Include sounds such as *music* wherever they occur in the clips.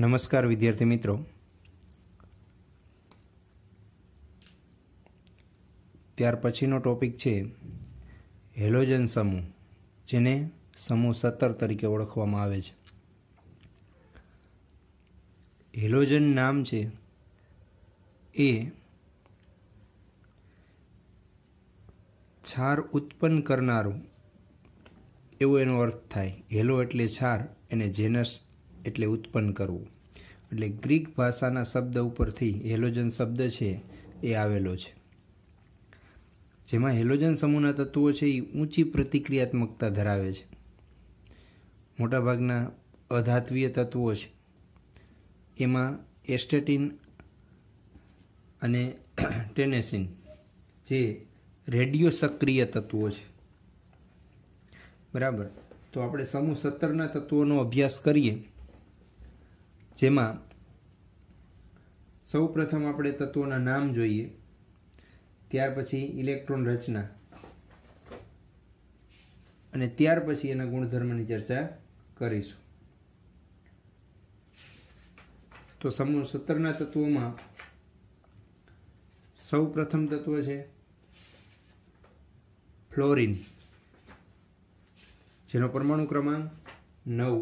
નમસ્કાર વિદ્યાર્થી મિત્રો ત્યાર પછીનો ટોપિક છે હેલોજન સમૂહ જેને સમૂહ સત્તર તરીકે ઓળખવામાં આવે છે હેલોજન નામ છે એ છાર ઉત્પન્ન કરનારું એવો એનો અર્થ થાય હેલો એટલે છાર એને જેનસ એટલે ઉત્પન્ન કરવું એટલે ગ્રીક ભાષાના શબ્દ ઉપરથી હેલોજન શબ્દ છે એ આવેલો છે જેમાં હેલોજન સમૂહના તત્વો છે એ ઊંચી પ્રતિક્રિયાત્મકતા ધરાવે છે મોટાભાગના અધાત્વીય તત્વો છે એમાં એસ્ટેટિન અને *clears throat* ટેનેસિન જે રેડિયો સક્રિય તત્વો છે બરાબર તો આપણે સમૂહ સત્તરના તત્વોનો અભ્યાસ કરીએ જેમાં સૌ પ્રથમ આપણે તત્વોના નામ જોઈએ ત્યાર પછી ઇલેક્ટ્રોન રચના અને ત્યાર પછી એના ગુણધર્મની ચર્ચા કરીશું તો સમૂહ સત્તરના તત્વોમાં સૌ પ્રથમ તત્વ છે ફ્લોરિન જેનો પરમાણુ ક્રમાંક નવ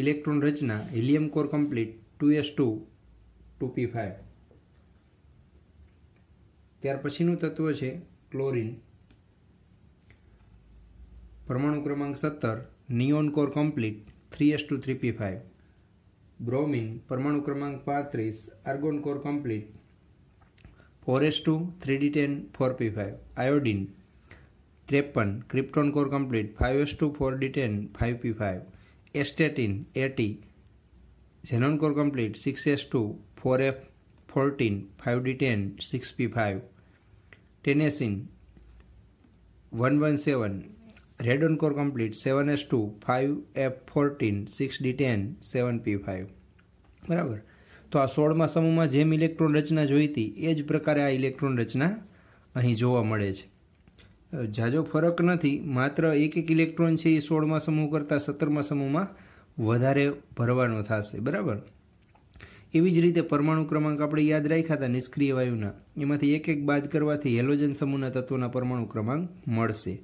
ઇલેક્ટ્રોન રચના helium core complete two s two two p five ત્યાર પછીનું તત્વ છે ક્લોરિન પરમાણુ ક્રમાંક સત્તર neon core complete three s two three p five bromine પરમાણુ ક્રમાંક પાંત્રીસ argon core complete four s two three d ten four p five iodine ત્રેપન krypton core complete five s two four d ten five p five astatine AT xenon core complete six s two four F fourteen five d ten six p five tennessine one one seven red core complete seven s two five f fourteen six d ten seven p five બરાબર તો આ સોળમા સમૂહમાં જેમ electron રચના જોઈ હતી એ જ પ્રકારે આ ઇલેક્ટ્રોન રચના અહીં જોવા મળે છે ઝાઝો ફરક નથી માત્ર એક એક ઇલેક્ટ્રોન છે એ સોળમાં સમૂહ કરતાં સત્તરમાં સમૂહમાં વધારે ભરવાનો થશે બરાબર એવી જ રીતે પરમાણુ ક્રમાંક આપણે યાદ રાખ્યા હતા નિષ્ક્રિય વાયુના એમાંથી એક એક બાદ કરવાથી હેલોજન સમૂહના તત્વોના પરમાણુ ક્રમાંક મળશે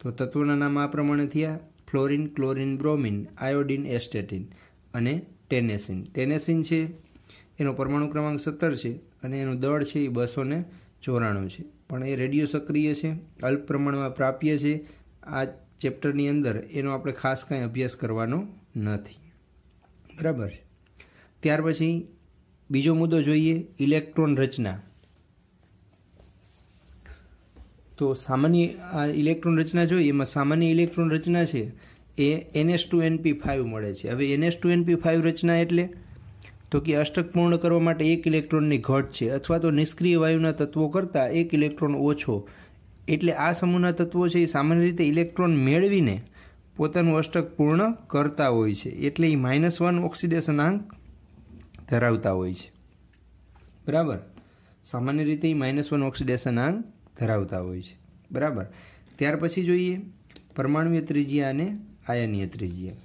તો તત્વોના નામ આ પ્રમાણે થયા fluorine chlorine bromine iodine astatine અને ટેનેસિન ટેનેસિન છે એનો પરમાણુ ક્રમાંક સત્તર છે અને એનું દળ છે એ બસો ચોરાણું છે પણ એ રેડિયો સક્રિય છે અલ્પ પ્રમાણમાં પ્રાપ્ય છે આ ચેપ્ટરની અંદર એનો આપણે ખાસ કાંઈ અભ્યાસ કરવાનો નથી બરાબર ત્યાર પછી બીજો મુદ્દો જોઈએ ઇલેક્ટ્રોન રચના તો સામાન્ય આ ઇલેક્ટ્રોન રચના જોઈએ એમાં સામાન્ય ઇલેક્ટ્રોન રચના છે એ એનએસ ટુ એનપી ફાઇવ મળે છે હવે એનએસ ટુ એનપી ફાઇવ રચના એટલે તો કે અષ્ટક પૂર્ણ કરવા માટે એક ઇલેક્ટ્રોનની ઘટ છે અથવા તો નિષ્ક્રિય વાયુના તત્વો કરતાં એક ઇલેક્ટ્રોન ઓછો એટલે આ સમૂહના તત્વો છે એ સામાન્ય રીતે ઇલેક્ટ્રોન મેળવીને પોતાનું અષ્ટક પૂર્ણ કરતા હોય છે એટલે એ માઇનસ વન ઓક્સિડેશન આંક ધરાવતા હોય છે બરાબર સામાન્ય રીતે એ માઇનસ વન ઓક્સિડેશન આંક ધરાવતા હોય છે બરાબર ત્યાર પછી જોઈએ પરમાણુય ત્રિજ્યા અને આયનીય ત્રિજ્યા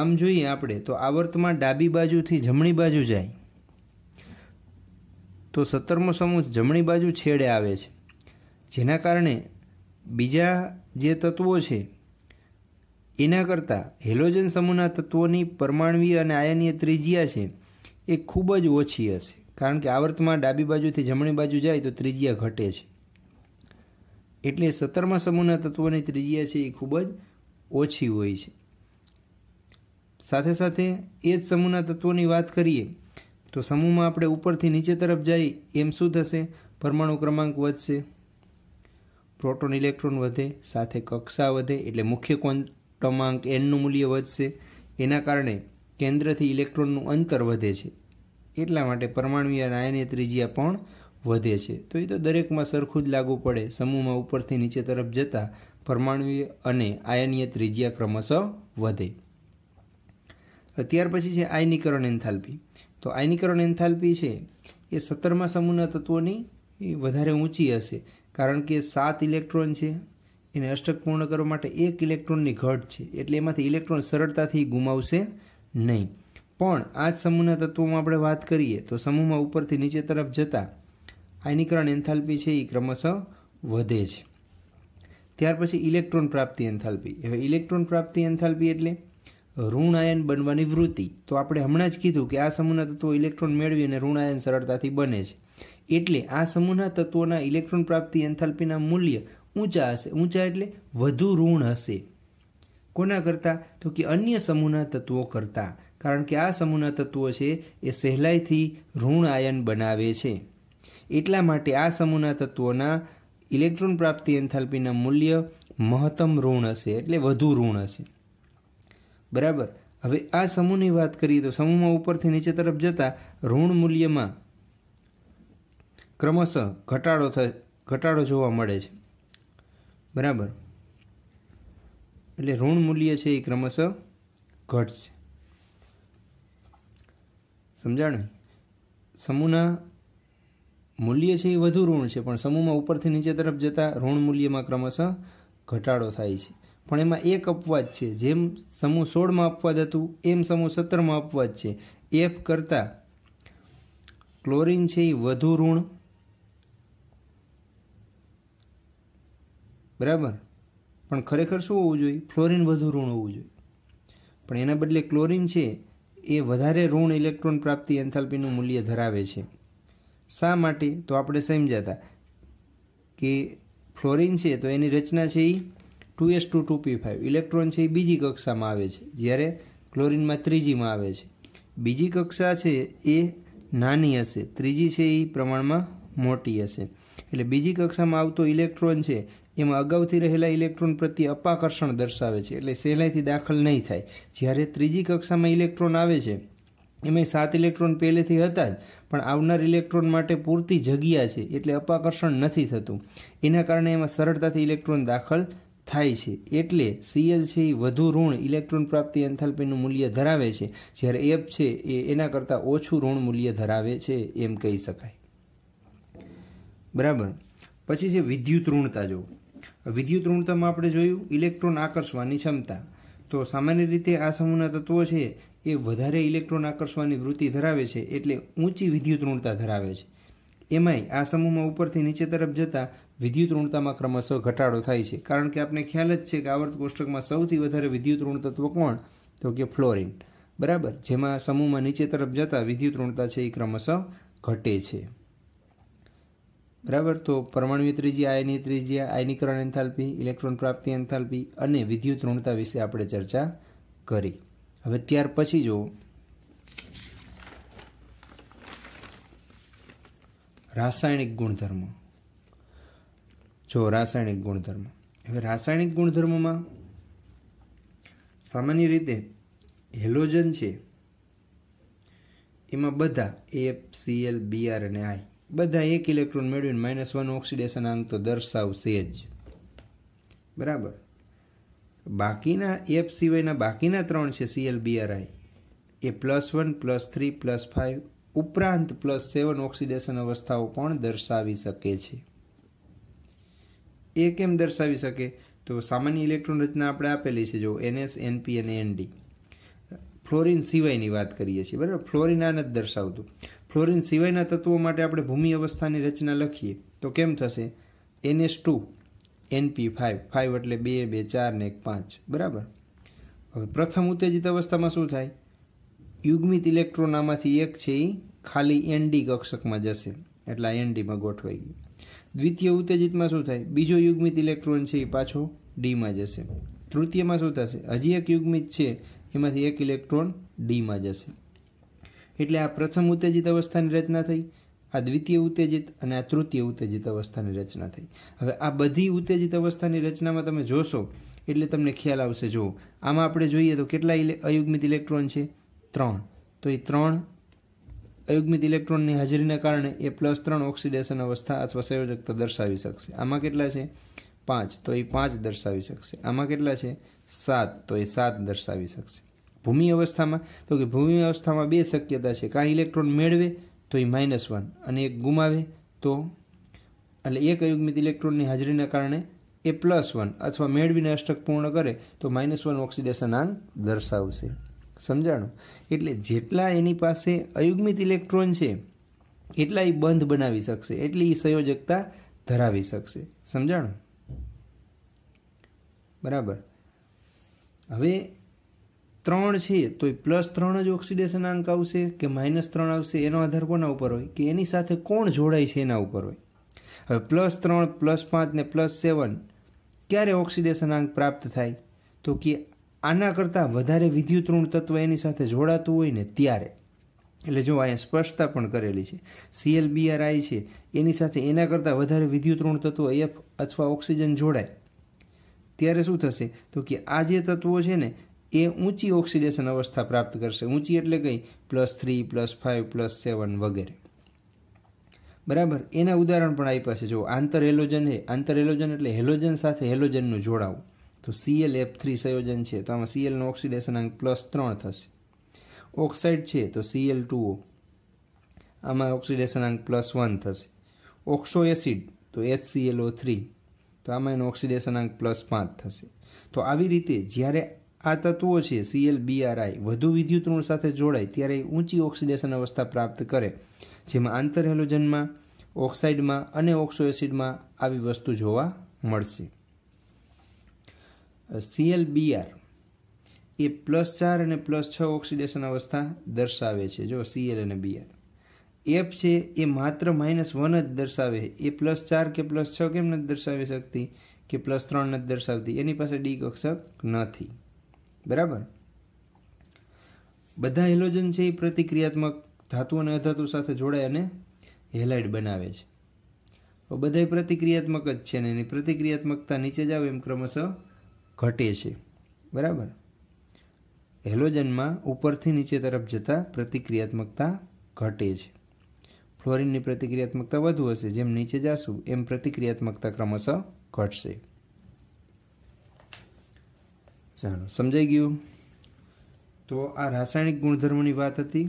આમ જોઈએ આપણે તો આવર્તમાં ડાબી બાજુથી જમણી બાજુ જાય તો સત્તરમો સમૂહ જમણી બાજુ છેડે આવે છે જેના કારણે બીજા જે તત્વો છે એના કરતાં હેલોજન સમૂહના તત્વોની પરમાણવીય અને આયનીય ત્રિજ્યા છે એ ખૂબ જ ઓછી હશે કારણ કે આવર્તમાં ડાબી બાજુથી જમણી બાજુ જાય તો ત્રિજ્યા ઘટે છે એટલે સત્તરમા સમૂહના તત્વોની ત્રિજ્યા છે એ ખૂબ જ ઓછી હોય છે સાથે સાથે એ જ સમૂહના તત્વોની વાત કરીએ તો સમૂહમાં આપણે ઉપરથી નીચે તરફ જાય એમ શું થશે પરમાણુ ક્રમાંક વધશે પ્રોટોન ઇલેક્ટ્રોન વધે સાથે કક્ષા વધે એટલે મુખ્ય ક્રમાંક એનનું મૂલ્ય વધશે એના કારણે કેન્દ્રથી ઇલેક્ટ્રોનનું અંતર વધે છે એટલા માટે પરમાણુય આયનીય ત્રિજ્યા પણ વધે છે તો એ તો દરેકમાં સરખું જ લાગુ પડે સમૂહમાં ઉપરથી નીચે તરફ જતાં પરમાણુય અને આયનીય ત્રિજ્યા ક્રમશઃ વધે ત્યાર પછી છે આયનીકરણ એન્થાલ્પી તો આયનીકરણ એન્થાલ્પી છે એ સત્તરમાં સમૂહના તત્વોની વધારે ઊંચી હશે કારણ કે સાત ઇલેક્ટ્રોન છે એને અષ્ટક પૂર્ણ કરવા માટે એક ઇલેક્ટ્રોનની ઘટ છે એટલે એમાંથી ઇલેક્ટ્રોન સરળતાથી ગુમાવશે નહીં પણ આ જ સમૂહના તત્વોમાં આપણે વાત કરીએ તો સમૂહમાં ઉપરથી નીચે તરફ જતાં આયનીકરણ એન્થાલ્પી છે એ ક્રમશઃ વધે છે ત્યાર પછી ઇલેક્ટ્રોન પ્રાપ્તિ એન્થાલ્પી હવે ઇલેક્ટ્રોન પ્રાપ્તિ એન્થાલ્પી એટલે ઋણ આયન બનવાની વૃત્તિ તો આપણે હમણાં જ કીધું કે આ સમૂહના તત્વો ઇલેક્ટ્રોન મેળવી અને ઋણ સરળતાથી બને છે એટલે આ સમૂહના તત્વોના ઇલેક્ટ્રોન પ્રાપ્તિ એન્થાલ્પીના મૂલ્ય ઊંચા હશે ઊંચા એટલે વધુ ઋણ હશે કોના કરતાં તો કે અન્ય સમૂહના તત્વો કરતાં કારણ કે આ સમૂહના તત્વો છે એ સહેલાઈથી ઋણ આયન બનાવે છે એટલા માટે આ સમૂહના તત્વોના ઇલેક્ટ્રોન પ્રાપ્તિ એન્થાલ્પીના મૂલ્ય મહત્તમ ઋણ હશે એટલે વધુ ઋણ હશે બરાબર હવે આ સમૂહની વાત કરીએ તો સમૂહમાં ઉપરથી નીચે તરફ જતા ઋણ મૂલ્યમાં ક્રમશઃ ઘટાડો થાય ઘટાડો જોવા મળે છે બરાબર એટલે ઋણ મૂલ્ય છે એ ક્રમશઃ ઘટશે સમજાણું સમૂહના મૂલ્ય છે એ વધુ ઋણ છે પણ સમૂહમાં ઉપરથી નીચે તરફ જતાં ઋણ મૂલ્યમાં ક્રમશઃ ઘટાડો થાય છે પણ એમાં એક અપવાદ છે જેમ સમૂહ સોળમાં અપવાદ હતું એમ સમૂહ સત્તરમાં અપવાદ છે એફ કરતાં ક્લોરિન છે એ વધુ ઋણ બરાબર પણ ખરેખર શું હોવું જોઈએ ફ્લોરિન વધુ ઋણ હોવું જોઈએ પણ એના બદલે ક્લોરિન છે એ વધારે ઋણ ઇલેક્ટ્રોન પ્રાપ્તિ એન્થાલ્પીનું મૂલ્ય ધરાવે છે શા માટે તો આપણે સમજાતા કે ફ્લોરિન છે તો એની રચના છે એ two s two two p five electron છે એ બીજી કક્ષામાં આવે છે જ્યારે ક્લોરિનમાં ત્રીજીમાં આવે છે બીજી કક્ષા છે એ નાની હશે ત્રીજી છે એ પ્રમાણમાં મોટી હશે એટલે બીજી કક્ષામાં આવતો ઇલેક્ટ્રોન છે એમાં અગાઉથી રહેલા ઇલેક્ટ્રોન પ્રત્યે અપાકર્ષણ દર્શાવે છે એટલે સહેલાઈથી દાખલ નહીં થાય જ્યારે ત્રીજી કક્ષામાં ઇલેક્ટ્રોન આવે છે એમાં સાત ઇલેક્ટ્રોન પહેલેથી હતા જ પણ આવનાર ઇલેક્ટ્રોન માટે પૂરતી જગ્યા છે એટલે અપાકર્ષણ નથી થતું એના કારણે એમાં સરળતાથી ઇલેક્ટ્રોન દાખલ થાય છે એટલે સીએલ છે એ વધુ ઋણ ઇલેક્ટ્રોન પ્રાપ્તિ એન્થાલ્પીનું મૂલ્ય ધરાવે છે જ્યારે એફ છે એ એના કરતાં ઓછું ઋણ મૂલ્ય ધરાવે છે એમ કહી શકાય બરાબર પછી છે વિદ્યુત ઋણતા જો વિદ્યુત ઋણતામાં આપણે જોયું ઇલેક્ટ્રોન આકર્ષવાની ક્ષમતા તો સામાન્ય રીતે આ સમૂહના તત્વો છે એ વધારે ઇલેક્ટ્રોન આકર્ષવાની વૃત્તિ ધરાવે છે એટલે ઊંચી વિદ્યુત ઋણતા ધરાવે છે એમાંય આ સમૂહમાં ઉપરથી નીચે તરફ જતાં વિદ્યુત ઋણતામાં ક્રમશઃ ઘટાડો થાય છે કારણ કે આપણે ખ્યાલ જ છે કે આવર્ત કોષ્ટકમાં સૌથી વધારે વિદ્યુત ઋણ તત્વ કોણ તો કે ફ્લોરિન બરાબર જેમાં સમૂહમાં નીચે તરફ જતા વિદ્યુત ઋણતા છે એ ક્રમશઃ ઘટે છે બરાબર તો પરમાણુય ત્રીજી આયની ત્રિજ્યા આયનીકરણ એન્થાલ્પી ઇલેક્ટ્રોન પ્રાપ્તિ એન્થાલ્પી અને વિદ્યુત ઋણતા વિશે આપણે ચર્ચા કરી હવે ત્યાર પછી જો રાસાયણિક ગુણધર્મો જો રાસાયણિક ગુણધર્મ હવે રાસાયણિક ગુણધર્મોમાં સામાન્ય રીતે હેલોજન છે એમાં બધા એફ સીએલ બીઆર અને આઈ બધા એક ઇલેક્ટ્રોન મેળવીને માઇનસ વન ઓક્સિડેશન આંક તો દર્શાવશે જ બરાબર બાકીના એફ સિવાયના બાકીના ત્રણ છે સીએલ બીઆર આઈ એ plus one plus three plus five ઉપરાંત પ્લસ સેવન ઓક્સિડેશન અવસ્થાઓ પણ દર્શાવી શકે છે એ કેમ દર્શાવી શકે તો સામાન્ય ઇલેક્ટ્રોન રચના આપણે આપેલી છે જો એનએસ એનપી અને એનડી ફ્લોરિન સિવાયની વાત કરીએ છીએ બરાબર ફ્લોરિન આ નથી દર્શાવતું ફ્લોરિન સિવાયના તત્વો માટે આપણે ભૂમિ અવસ્થાની રચના લખીએ તો કેમ થશે ns two np five five એટલે બે બે ચાર ને એક પાંચ બરાબર હવે પ્રથમ ઉત્તેજિત અવસ્થામાં શું થાય યુગ્મિત ઇલેક્ટ્રોન આમાંથી એક છે એ ખાલી એનડી કક્ષકમાં જશે એટલે આ એનડીમાં ગોઠવાઈ ગયું દ્વિતીય ઉત્તેજિતમાં શું થાય બીજો યુગ્મિત ઇલેક્ટ્રોન છે એ પાછો ડીમાં જશે તૃતીયમાં શું થશે હજી એક યુગ્મિત છે એમાંથી એક ઇલેક્ટ્રોન ડીમાં જશે એટલે આ પ્રથમ ઉત્તેજિત અવસ્થાની રચના થઈ આ દ્વિતીય ઉત્તેજિત અને આ તૃતીય ઉત્તેજિત અવસ્થાની રચના થઈ હવે આ બધી ઉત્તેજિત અવસ્થાની રચનામાં તમે જોશો એટલે તમને ખ્યાલ આવશે જુઓ આમાં આપણે જોઈએ તો કેટલા અયુગ્મિત ઇલેક્ટ્રોન છે ત્રણ તો એ ત્રણ અયુગ્મિત ઇલેક્ટ્રોનની હાજરીને કારણે એ પ્લસ ત્રણ ઓક્સિડેશન અવસ્થા અથવા સંયોજકતા દર્શાવી શકશે આમાં કેટલા છે પાંચ તો એ પાંચ દર્શાવી શકશે આમાં કેટલા છે સાત તો એ સાત દર્શાવી શકશે ભૂમિ અવસ્થામાં તો કે ભૂમિ અવસ્થામાં બે શક્યતા છે કાં ઇલેક્ટ્રોન મેળવે તો એ માઇનસ વન અને એક ગુમાવે તો એટલે એક અયુગ્મિત ઇલેક્ટ્રોનની હાજરીને કારણે એ પ્લસ વન અથવા મેળવીને અષ્ટક પૂર્ણ કરે તો માઇનસ વન ઓક્સિડેશન આંગ દર્શાવશે સમજાણું એટલે જેટલા એની પાસે અયુગ્મિત ઇલેક્ટ્રોન છે એટલા એ બંધ બનાવી શકશે એટલી એ સંયોજકતા ધરાવી શકશે સમજાણું બરાબર હવે ત્રણ છે તો એ પ્લસ ત્રણ જ ઓક્સિડેશન અંક આવશે કે માઇનસ ત્રણ આવશે એનો આધાર કોના ઉપર હોય કે એની સાથે કોણ જોડાય છે એના ઉપર હોય હવે પ્લસ ત્રણ પ્લસ પાંચ ને પ્લસ સેવન ક્યારે ઓક્સિડેશન અંક પ્રાપ્ત થાય તો કે આના કરતાં વધારે વિદ્યુતઋણ તત્વ એની સાથે જોડાતું હોય ને ત્યારે એટલે જો અહીંયા સ્પષ્ટતા પણ કરેલી છે સીએલબીઆરઆઈ છે એની સાથે એના કરતાં વધારે વિદ્યુતઋણ તત્વ એફ અથવા ઓક્સિજન જોડાય ત્યારે શું થશે તો કે આ જે તત્વો છે ને એ ઊંચી ઓક્સિડેશન અવસ્થા પ્રાપ્ત કરશે ઊંચી એટલે કંઈ plus three plus five plus seven વગેરે બરાબર એના ઉદાહરણ પણ આપ્યા છે જો આંતર હેલોજન હે આંતર હેલોજન એટલે હેલોજન સાથે હેલોજનનું જોડાવું તો સીએલ એફ થ્રી સંયોજન છે તો આમાં સીએલનો ઓક્સિડેશન આંક પ્લસ ત્રણ થશે ઓક્સાઇડ છે તો સીએલ ટુઓ આમાં ઓક્સિડેશન આંક પ્લસ વન થશે ઓક્સો એસિડ તો એચ ઓ થ્રી તો આમાં એનો ઓક્સિડેશન આંક પ્લસ પાંચ થશે તો આવી રીતે જ્યારે આ તત્વો છે સીએલ બીઆરઆઈ વધુ વિદ્યુત ઋણ સાથે જોડાય ત્યારે ઊંચી ઓક્સિડેશન અવસ્થા પ્રાપ્ત કરે જેમાં આંતર હેલોજનમાં ઓક્સાઇડમાં અને ઓક્સો એસિડમાં આવી વસ્તુ જોવા મળશે સીએલ બીઆર એ પ્લસ ચાર અને પ્લસ છ ઓક્સિડેશન અવસ્થા દર્શાવે છે જો સીએલ અને બીઆર એફ છે એ માત્ર માઇનસ વન જ દર્શાવે એ પ્લસ ચાર કે પ્લસ છ કેમ નથી દર્શાવી શકતી કે પ્લસ ત્રણ નથી દર્શાવતી એની પાસે ડી કક્ષક નથી બરાબર બધા હેલોજન છે એ પ્રતિક્રિયાત્મક ધાતુ અને અધાતુ સાથે જોડાય અને હેલાઇડ બનાવે છે બધા પ્રતિક્રિયાત્મક જ છે અને એની પ્રતિક્રિયાત્મકતા નીચે જાવ એમ ક્રમશઃ ઘટે છે બરાબર હેલોજનમાં ઉપરથી નીચે તરફ જતાં પ્રતિક્રિયાત્મકતા ઘટે છે ફ્લોરિનની પ્રતિક્રિયાત્મકતા વધુ હશે જેમ નીચે જાશું એમ પ્રતિક્રિયાત્મકતા ક્રમશઃ ઘટશે ચાલો સમજાઈ ગયું તો આ રાસાયણિક ગુણધર્મોની વાત હતી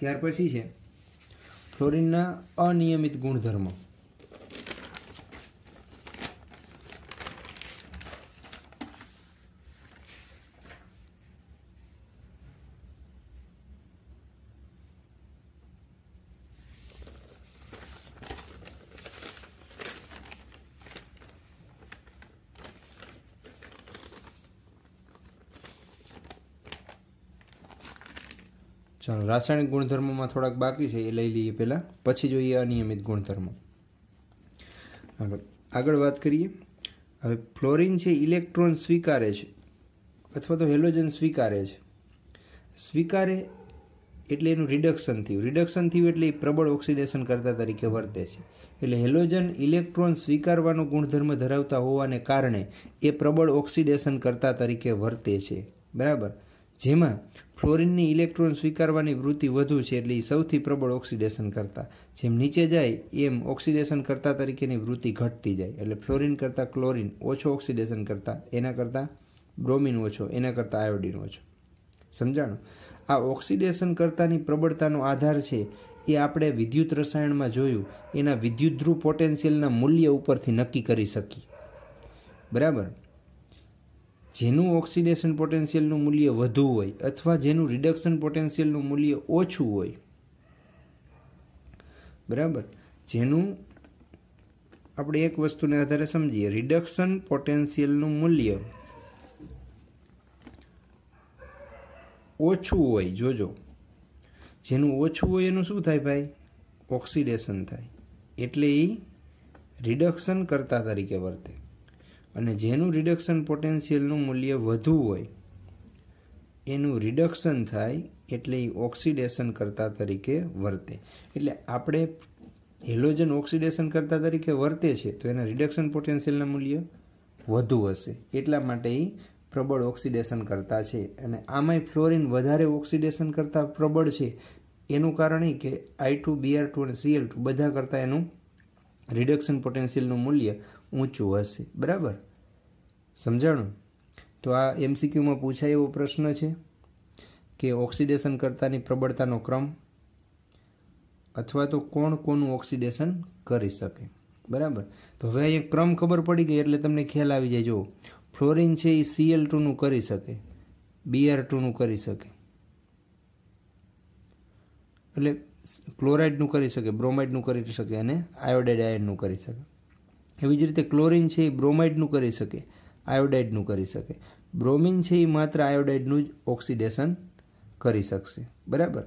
ત્યાર પછી છે ફ્લોરિનના અનિયમિત ગુણધર્મો ચાલો રાસાયણિક ગુણધર્મોમાં થોડાક બાકી છે એ લઈ લઈએ પહેલાં પછી જોઈએ અનિયમિત ગુણધર્મો આગળ આગળ વાત કરીએ હવે ફ્લોરિન છે ઇલેક્ટ્રોન સ્વીકારે છે અથવા તો હેલોજન સ્વીકારે છે સ્વીકારે એટલે એનું રિડક્શન થયું રિડક્શન થયું એટલે એ પ્રબળ ઓક્સિડેશન કરતા તરીકે વર્તે છે એટલે હેલોજન ઇલેક્ટ્રોન સ્વીકારવાનો ગુણધર્મ ધરાવતા હોવાને કારણે એ પ્રબળ ઓક્સિડેશન કરતા તરીકે વર્તે છે બરાબર જેમાં ફ્લોરિનની ઇલેક્ટ્રોન સ્વીકારવાની વૃત્તિ વધુ છે એટલે એ સૌથી પ્રબળ ઓક્સિડેશન કરતાં જેમ નીચે જાય એમ ઓક્સિડેશન કરતા તરીકેની વૃત્તિ ઘટતી જાય એટલે ફ્લોરિન કરતાં ક્લોરિન ઓછો ઓક્સિડેશન કરતાં એના કરતાં બ્રોમિન ઓછો એના કરતાં આયોડિન ઓછો સમજાણો આ ઓક્સિડેશન કરતાની પ્રબળતાનો આધાર છે એ આપણે વિદ્યુત રસાયણમાં જોયું એના વિદ્યુત ધ્રુવ પોટેન્શિયલના મૂલ્ય ઉપરથી નક્કી કરી શકીએ બરાબર જેનું ઓક્સિડેશન પોટેન્શિયલનું મૂલ્ય વધુ હોય અથવા જેનું રિડક્શન પોટેન્શિયલનું મૂલ્ય ઓછું હોય બરાબર જેનું આપણે એક વસ્તુને આધારે સમજીએ રિડક્શન પોટેન્શિયલનું મૂલ્ય ઓછું હોય જોજો જેનું ઓછું હોય એનું શું થાય ભાઈ ઓક્સિડેશન થાય એટલે એ રિડક્શન કરતા તરીકે વર્તે અને જેનું રિડક્શન પોટેન્શિયલનું મૂલ્ય વધુ હોય એનું રિડક્શન થાય એટલે એ ઓક્સિડેશન કરતા તરીકે વર્તે એટલે આપણે હેલોજન ઓક્સિડેશન કરતા તરીકે વર્તે છે તો એના રિડક્શન પોટેન્શિયલના મૂલ્ય વધુ હશે એટલા માટે એ પ્રબળ ઓક્સિડેશન કરતા છે અને આમાંય ફ્લોરિન વધારે ઓક્સિડેશન કરતાં પ્રબળ છે એનું કારણ એ કે આઈ ટુ બીઆર ટુ અને સીએલ ટુ બધા કરતાં એનું રિડક્શન પોટેન્શિયલનું મૂલ્ય ઊંચું હશે બરાબર સમજાણું તો આ એમસીક્યુમાં પૂછાય એવો પ્રશ્ન છે કે ઓક્સિડેશન કરતાની પ્રબળતાનો ક્રમ અથવા તો કોણ કોનું ઓક્સિડેશન કરી શકે બરાબર તો હવે અહીંયા ક્રમ ખબર પડી ગઈ એટલે તમને ખ્યાલ આવી જાય જુઓ ફ્લોરિન છે એ સીએલ ટુનું કરી શકે બીઆર ટુનું કરી શકે એટલે ક્લોરાઇડનું કરી શકે બ્રોમાઇડનું કરી શકે અને આયોડાઇડ આયનનું કરી શકે એવી જ રીતે ક્લોરિન છે એ બ્રોમાઇડનું કરી શકે આયોડાઇડનું કરી શકે બ્રોમિન છે એ માત્ર આયોડાઇડનું જ ઓક્સિડેશન કરી શકશે બરાબર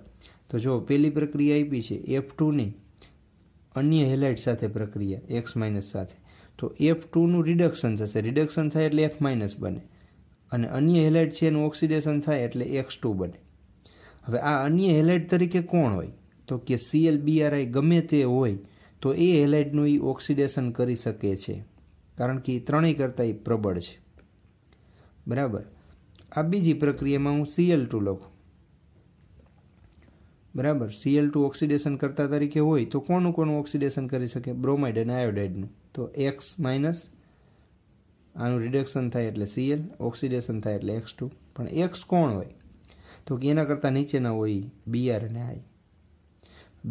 તો જો પહેલી પ્રક્રિયા આપી છે એફ ટુની અન્ય હેલાઇટ સાથે પ્રક્રિયા એક્સ માઇનસ સાથે તો એફ ટુનું રિડક્શન થશે રિડક્શન થાય એટલે એફ માઇનસ બને અને અન્ય હેલાઇટ છે એનું ઓક્સિડેશન થાય એટલે એક્સ ટુ બને હવે આ અન્ય હેલાઇટ તરીકે કોણ હોય તો કે સીએલ બીઆરઆઈ ગમે તે હોય તો એ હેલાઇટનું એ ઓક્સિડેશન કરી શકે છે કારણ કે એ ત્રણેય કરતાં એ પ્રબળ છે બરાબર આ બીજી પ્રક્રિયામાં હું સીએલ ટુ લખું બરાબર સીએલ ટુ ઓક્સિડેશન કરતા તરીકે હોય તો કોનું કોનું ઓક્સિડેશન કરી શકે બ્રોમાઇડ અને આયોડાઇડનું તો એક્સ માઇનસ આનું રિડક્શન થાય એટલે સીએલ ઓક્સિડેશન થાય એટલે એક્સ ટુ પણ એક્સ કોણ હોય તો કે એના કરતાં નીચેના હોય બીઆર અને આઈ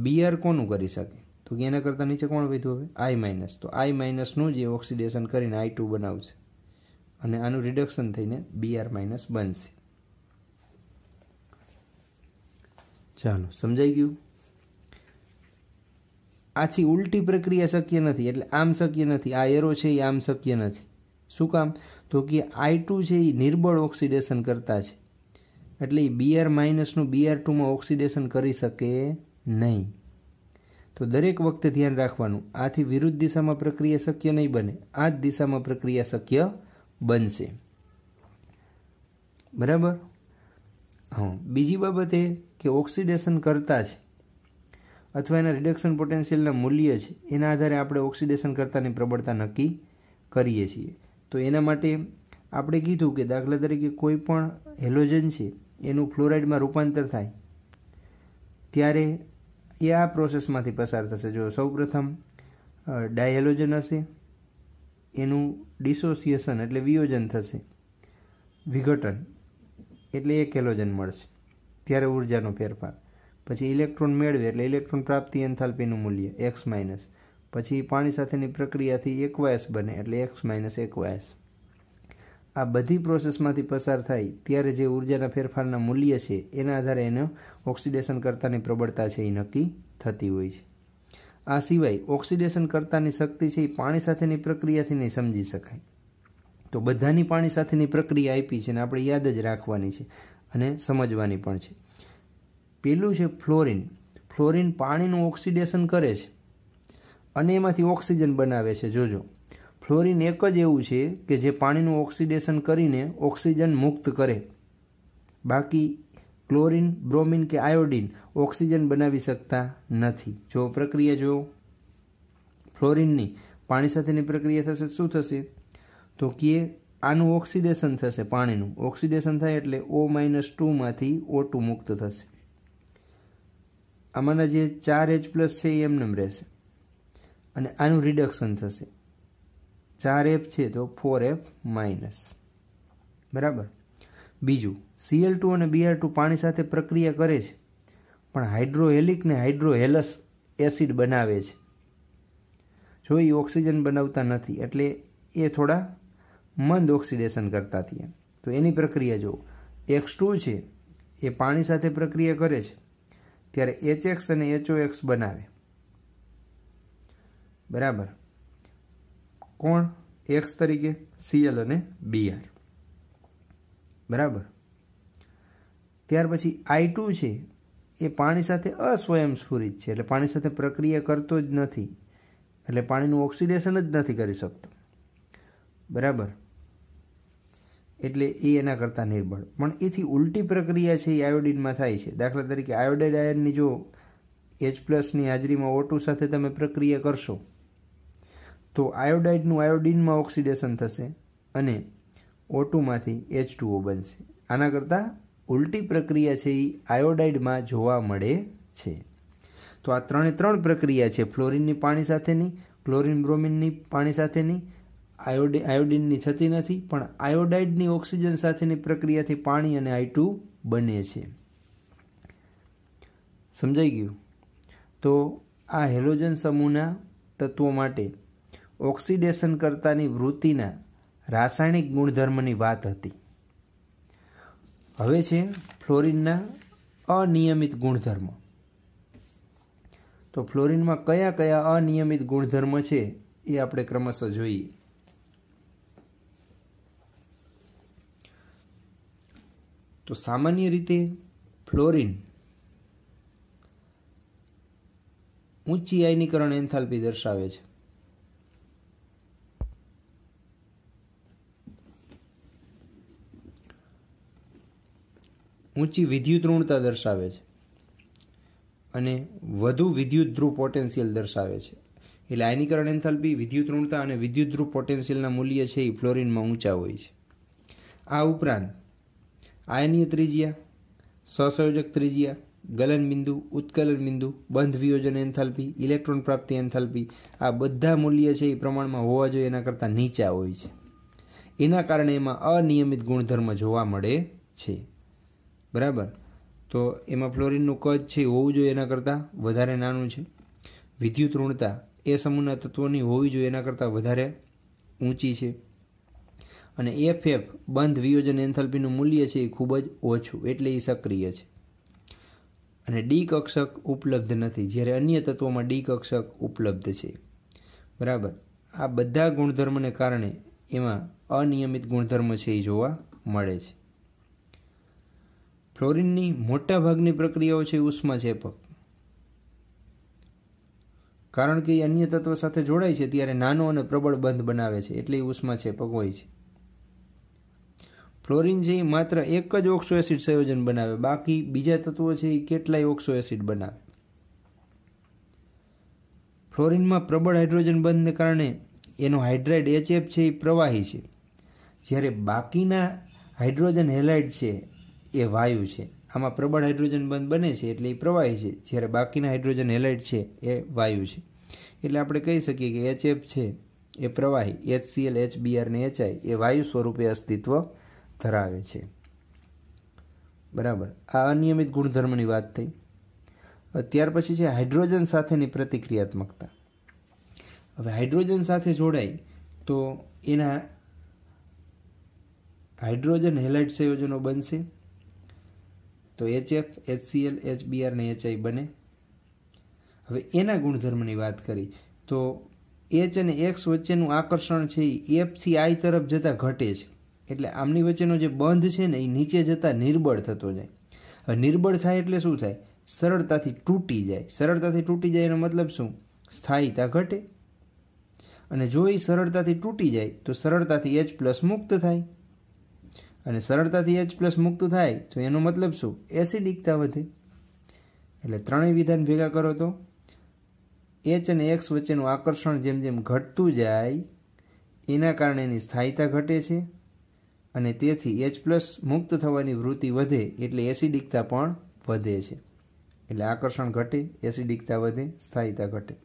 બીઆર કોનું કરી શકે તો એના કરતાં નીચે કોણ વધ્યું હવે આઈ માઇનસ તો આઈ માઇનસનું જે ઓક્સિડેશન કરીને આઈ ટુ બનાવશે અને આનું રિડક્શન થઈને બી આર માઇનસ બનશે ચાલો સમજાઈ ગયું આથી ઉલટી પ્રક્રિયા શક્ય નથી એટલે આમ શક્ય નથી આ એરો છે એ આમ શક્ય નથી શું કામ તો કે આઈ ટુ છે એ નિર્બળ ઓક્સિડેશન કરતા છે એટલે એ બી આર માઇનસનું બી આર ટુમાં ઓક્સિડેશન કરી શકે નહીં તો દરેક વખતે ધ્યાન રાખવાનું આથી વિરુદ્ધ દિશામાં પ્રક્રિયા શક્ય નહીં બને આ જ દિશામાં પ્રક્રિયા શક્ય બનશે બરાબર હા બીજી બાબત એ કે ઓક્સિડેશન કરતા છે અથવા એના રિડક્શન પોટેન્શિયલના મૂલ્ય છે એના આધારે આપણે ઓક્સિડેશન કરતાની પ્રબળતા નક્કી કરીએ છીએ તો એના માટે આપણે કીધું કે દાખલા તરીકે કોઈ પણ હેલોજન છે એનું ફ્લોરાઇડમાં રૂપાંતર થાય ત્યારે એ આ પ્રોસેસમાંથી પસાર થશે જો સૌપ્રથમ ડાયલોજન હશે એનું ડિસોસિએશન એટલે વિયોજન થશે વિઘટન એટલે એક હેલોજન મળશે ત્યારે ઉર્જાનો ફેરફાર પછી ઇલેક્ટ્રોન મેળવે એટલે ઇલેક્ટ્રોન પ્રાપ્તિ એન્થાલ્પીનું મૂલ્ય એક્સ માઇનસ પછી પાણી સાથેની પ્રક્રિયાથી એકવાયસ બને એટલે એક્સ માઇનસ એકવાયસ આ બધી પ્રોસેસમાંથી પસાર થાય ત્યારે જે ઊર્જાના ફેરફારના મૂલ્ય છે એના આધારે એનો ઓક્સિડેશન કરતાની પ્રબળતા છે એ નક્કી થતી હોય છે આ સિવાય ઓક્સિડેશન કરતાની શક્તિ છે એ પાણી સાથેની પ્રક્રિયાથી નહીં સમજી શકાય તો બધાની પાણી સાથેની પ્રક્રિયા આપી છે અને આપણે યાદ જ રાખવાની છે અને સમજવાની પણ છે પેલું છે ફ્લોરિન ફ્લોરિન પાણીનું ઓક્સિડેશન કરે છે અને એમાંથી ઓક્સિજન બનાવે છે જોજો ફ્લોરિન એક જ એવું છે કે જે પાણીનું ઓક્સિડેશન કરીને ઓક્સિજન મુક્ત કરે બાકી ક્લોરિન બ્રોમિન કે આયોડિન ઓક્સિજન બનાવી શકતા નથી જો પ્રક્રિયા જો ફ્લોરિનની પાણી સાથેની પ્રક્રિયા થશે શું થશે તો કે આનું ઓક્સિડેશન થશે પાણીનું ઓક્સિડેશન થાય એટલે ઓ માઇનસ ટુમાંથી ઓ ટુ મુક્ત થશે આમાંના જે ચાર એચ પ્લસ છે એ એમનેમ રહેશે અને આનું રિડક્શન થશે ચાર એફ છે તો ફોર એફ માઇનસ બરાબર બીજું સીએલ ટુ અને બીઆર ટુ પાણી સાથે પ્રક્રિયા કરે છે પણ હાઇડ્રોહેલિક ને હાઇડ્રોહેલસ એસિડ બનાવે છે જો એ ઓક્સિજન બનાવતા નથી એટલે એ થોડા મંદ ઓક્સિડેશન કરતા થયા તો એની પ્રક્રિયા જો એક્સ ટુ છે એ પાણી સાથે પ્રક્રિયા કરે છે ત્યારે એચ એક્સ અને એચઓ એક્સ બનાવે બરાબર કોણ એક્સ તરીકે સીએલ અને બીઆર બરાબર ત્યાર પછી આઈ ટુ છે એ પાણી સાથે અસ્વયંસ્ફુરિત છે એટલે પાણી સાથે પ્રક્રિયા કરતો જ નથી એટલે પાણીનું ઓક્સિડેશન જ નથી કરી શકતો બરાબર એટલે એ એના કરતાં નિર્બળ પણ એથી ઉલટી પ્રક્રિયા છે એ આયોડિનમાં થાય છે દાખલા તરીકે આયોડાઇડ આયનની જો એચ પ્લસની હાજરીમાં ઓટુ સાથે તમે પ્રક્રિયા કરશો તો આયોડાઇડનું આયોડિનમાં ઓક્સિડેશન થશે અને ઓટુમાંથી એચ ટુઓ બનશે આના કરતાં ઉલટી પ્રક્રિયા છે એ આયોડાઇડમાં જોવા મળે છે તો આ ત્રણે ત્રણ પ્રક્રિયા છે ફ્લોરિનની પાણી સાથેની ક્લોરિન બ્રોમિનની પાણી સાથેની આયોડી આયોડિનની થતી નથી પણ આયોડાઇડની ઓક્સિજન સાથેની પ્રક્રિયાથી પાણી અને આઈટુ બને છે સમજાઈ ગયું તો આ હેલોજન સમૂહના તત્વો માટે ઓક્સિડેશન કરતાની વૃત્તિના રાસાયણિક ગુણધર્મની વાત હતી હવે છે ફ્લોરિનના અનિયમિત ગુણધર્મ તો ફ્લોરિનમાં કયા કયા અનિયમિત ગુણધર્મ છે એ આપણે ક્રમશઃ જોઈએ તો સામાન્ય રીતે ફ્લોરિન ઊંચી આયનીકરણ એન્થાલ્પી દર્શાવે છે ઊંચી વિદ્યુત ઋણતા દર્શાવે છે અને વધુ વિદ્યુત ધ્રુવ પોટેન્શિયલ દર્શાવે છે એટલે આયનીકરણ એન્થાલ્પી વિદ્યુત ઋણતા અને વિદ્યુત ધ્રુવ પોટેન્શિયલના મૂલ્ય છે એ ફ્લોરિનમાં ઊંચા હોય છે આ ઉપરાંત આયનીય ત્રિજ્યા સહસંયોજક ત્રિજ્યા ગલન બિંદુ ઉત્કલન બિંદુ બંધ વિયોજન એન્થાલ્પી ઇલેક્ટ્રોન પ્રાપ્તિ એન્થાલ્પી આ બધા મૂલ્ય છે એ પ્રમાણમાં હોવા જોઈએ એના કરતાં નીચા હોય છે એના કારણે એમાં અનિયમિત ગુણધર્મ જોવા મળે છે બરાબર તો એમાં ફ્લોરિનનું કદ છે હોવું જોઈએ એના કરતાં વધારે નાનું છે વિદ્યુત ઋણતા એ સમૂહના તત્વોની હોવી જોઈએ એના કરતાં વધારે ઊંચી છે અને એફ એફ બંધ વિયોજન એન્થાલ્પીનું મૂલ્ય છે એ ખૂબ જ ઓછું એટલે એ સક્રિય છે અને ડી કક્ષક ઉપલબ્ધ નથી જ્યારે અન્ય તત્વોમાં ડી કક્ષક ઉપલબ્ધ છે બરાબર આ બધા ગુણધર્મને કારણે એમાં અનિયમિત ગુણધર્મ છે એ જોવા મળે છે ફ્લોરિનની મોટાભાગની પ્રક્રિયાઓ છે ઉષ્મા ચેપક કારણ કે એ અન્ય તત્વ સાથે જોડાય છે ત્યારે નાનો અને પ્રબળ બંધ બનાવે છે એટલે એ ઉષ્મા છે પગોય છે ફ્લોરિન છે એ માત્ર એક જ ઓક્સો એસિડ સંયોજન બનાવે બાકી બીજા તત્વો છે એ કેટલાય ઓક્સો એસિડ બનાવે ફ્લોરિનમાં પ્રબળ હાઇડ્રોજન બંધને કારણે એનો હાઇડ્રાઇડ એચએફ છે એ પ્રવાહી છે જ્યારે બાકીના હાઇડ્રોજન હેલાઇડ છે એ વાયુ છે આમાં પ્રબળ હાઇડ્રોજન બંધ બને છે એટલે એ પ્રવાહી છે જ્યારે બાકીના હાઇડ્રોજન હેલાઇટ છે એ વાયુ છે એટલે આપણે કહી શકીએ કે એચએફ છે એ પ્રવાહી એચ સી એચસીએલ એચબીઆર ને એચઆઈ એ વાયુ સ્વરૂપે અસ્તિત્વ ધરાવે છે બરાબર આ અનિયમિત ગુણધર્મની વાત થઈ ત્યાર પછી છે હાઇડ્રોજન સાથેની પ્રતિક્રિયાત્મકતા હવે હાઇડ્રોજન સાથે જોડાય તો એના હાઇડ્રોજન હેલાઇટ સંયોજનો બનશે તો એચએફ એચસીએલ એચબીઆર ને એચઆઈ બને હવે એના ગુણધર્મની વાત કરી તો એચ અને એક્સ વચ્ચેનું આકર્ષણ છે એ એફથી આઈ તરફ જતાં ઘટે છે એટલે આમની વચ્ચેનો જે બંધ છે ને એ નીચે જતાં નિર્બળ થતો જાય હવે નિર્બળ થાય એટલે શું થાય સરળતાથી તૂટી જાય સરળતાથી તૂટી જાય એનો મતલબ શું સ્થાયીતા ઘટે અને જો એ સરળતાથી તૂટી જાય તો સરળતાથી એચ પ્લસ મુક્ત થાય અને સરળતાથી એચ પ્લસ મુક્ત થાય તો એનો મતલબ શું એસિડિકતા વધે એટલે ત્રણેય વિધાન ભેગા કરો તો એચ અને એક્સ વચ્ચેનું આકર્ષણ જેમ જેમ ઘટતું જાય એના કારણે એની સ્થાયીતા ઘટે છે અને તેથી એચ પ્લસ મુક્ત થવાની વૃત્તિ વધે એટલે એસિડિકતા પણ વધે છે એટલે આકર્ષણ ઘટે એસિડિકતા વધે સ્થાયીતા ઘટે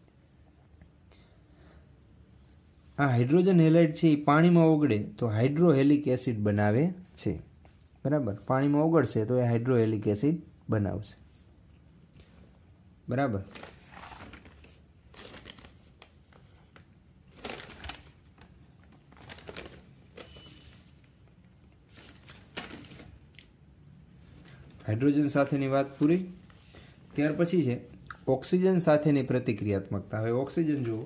આ હાઇડ્રોજન હેલાઇડ છે એ પાણીમાં ઓગળે તો હાઇડ્રોહેલિક એસિડ બનાવે છે બરાબર પાણીમાં ઓગળશે તો એ હાઇડ્રોએલિક એસિડ બનાવશે બરાબર હાઇડ્રોજન સાથેની વાત પૂરી ત્યાર પછી છે ઓક્સિજન સાથેની પ્રતિક્રિયાત્મકતા હવે ઓક્સિજન જુઓ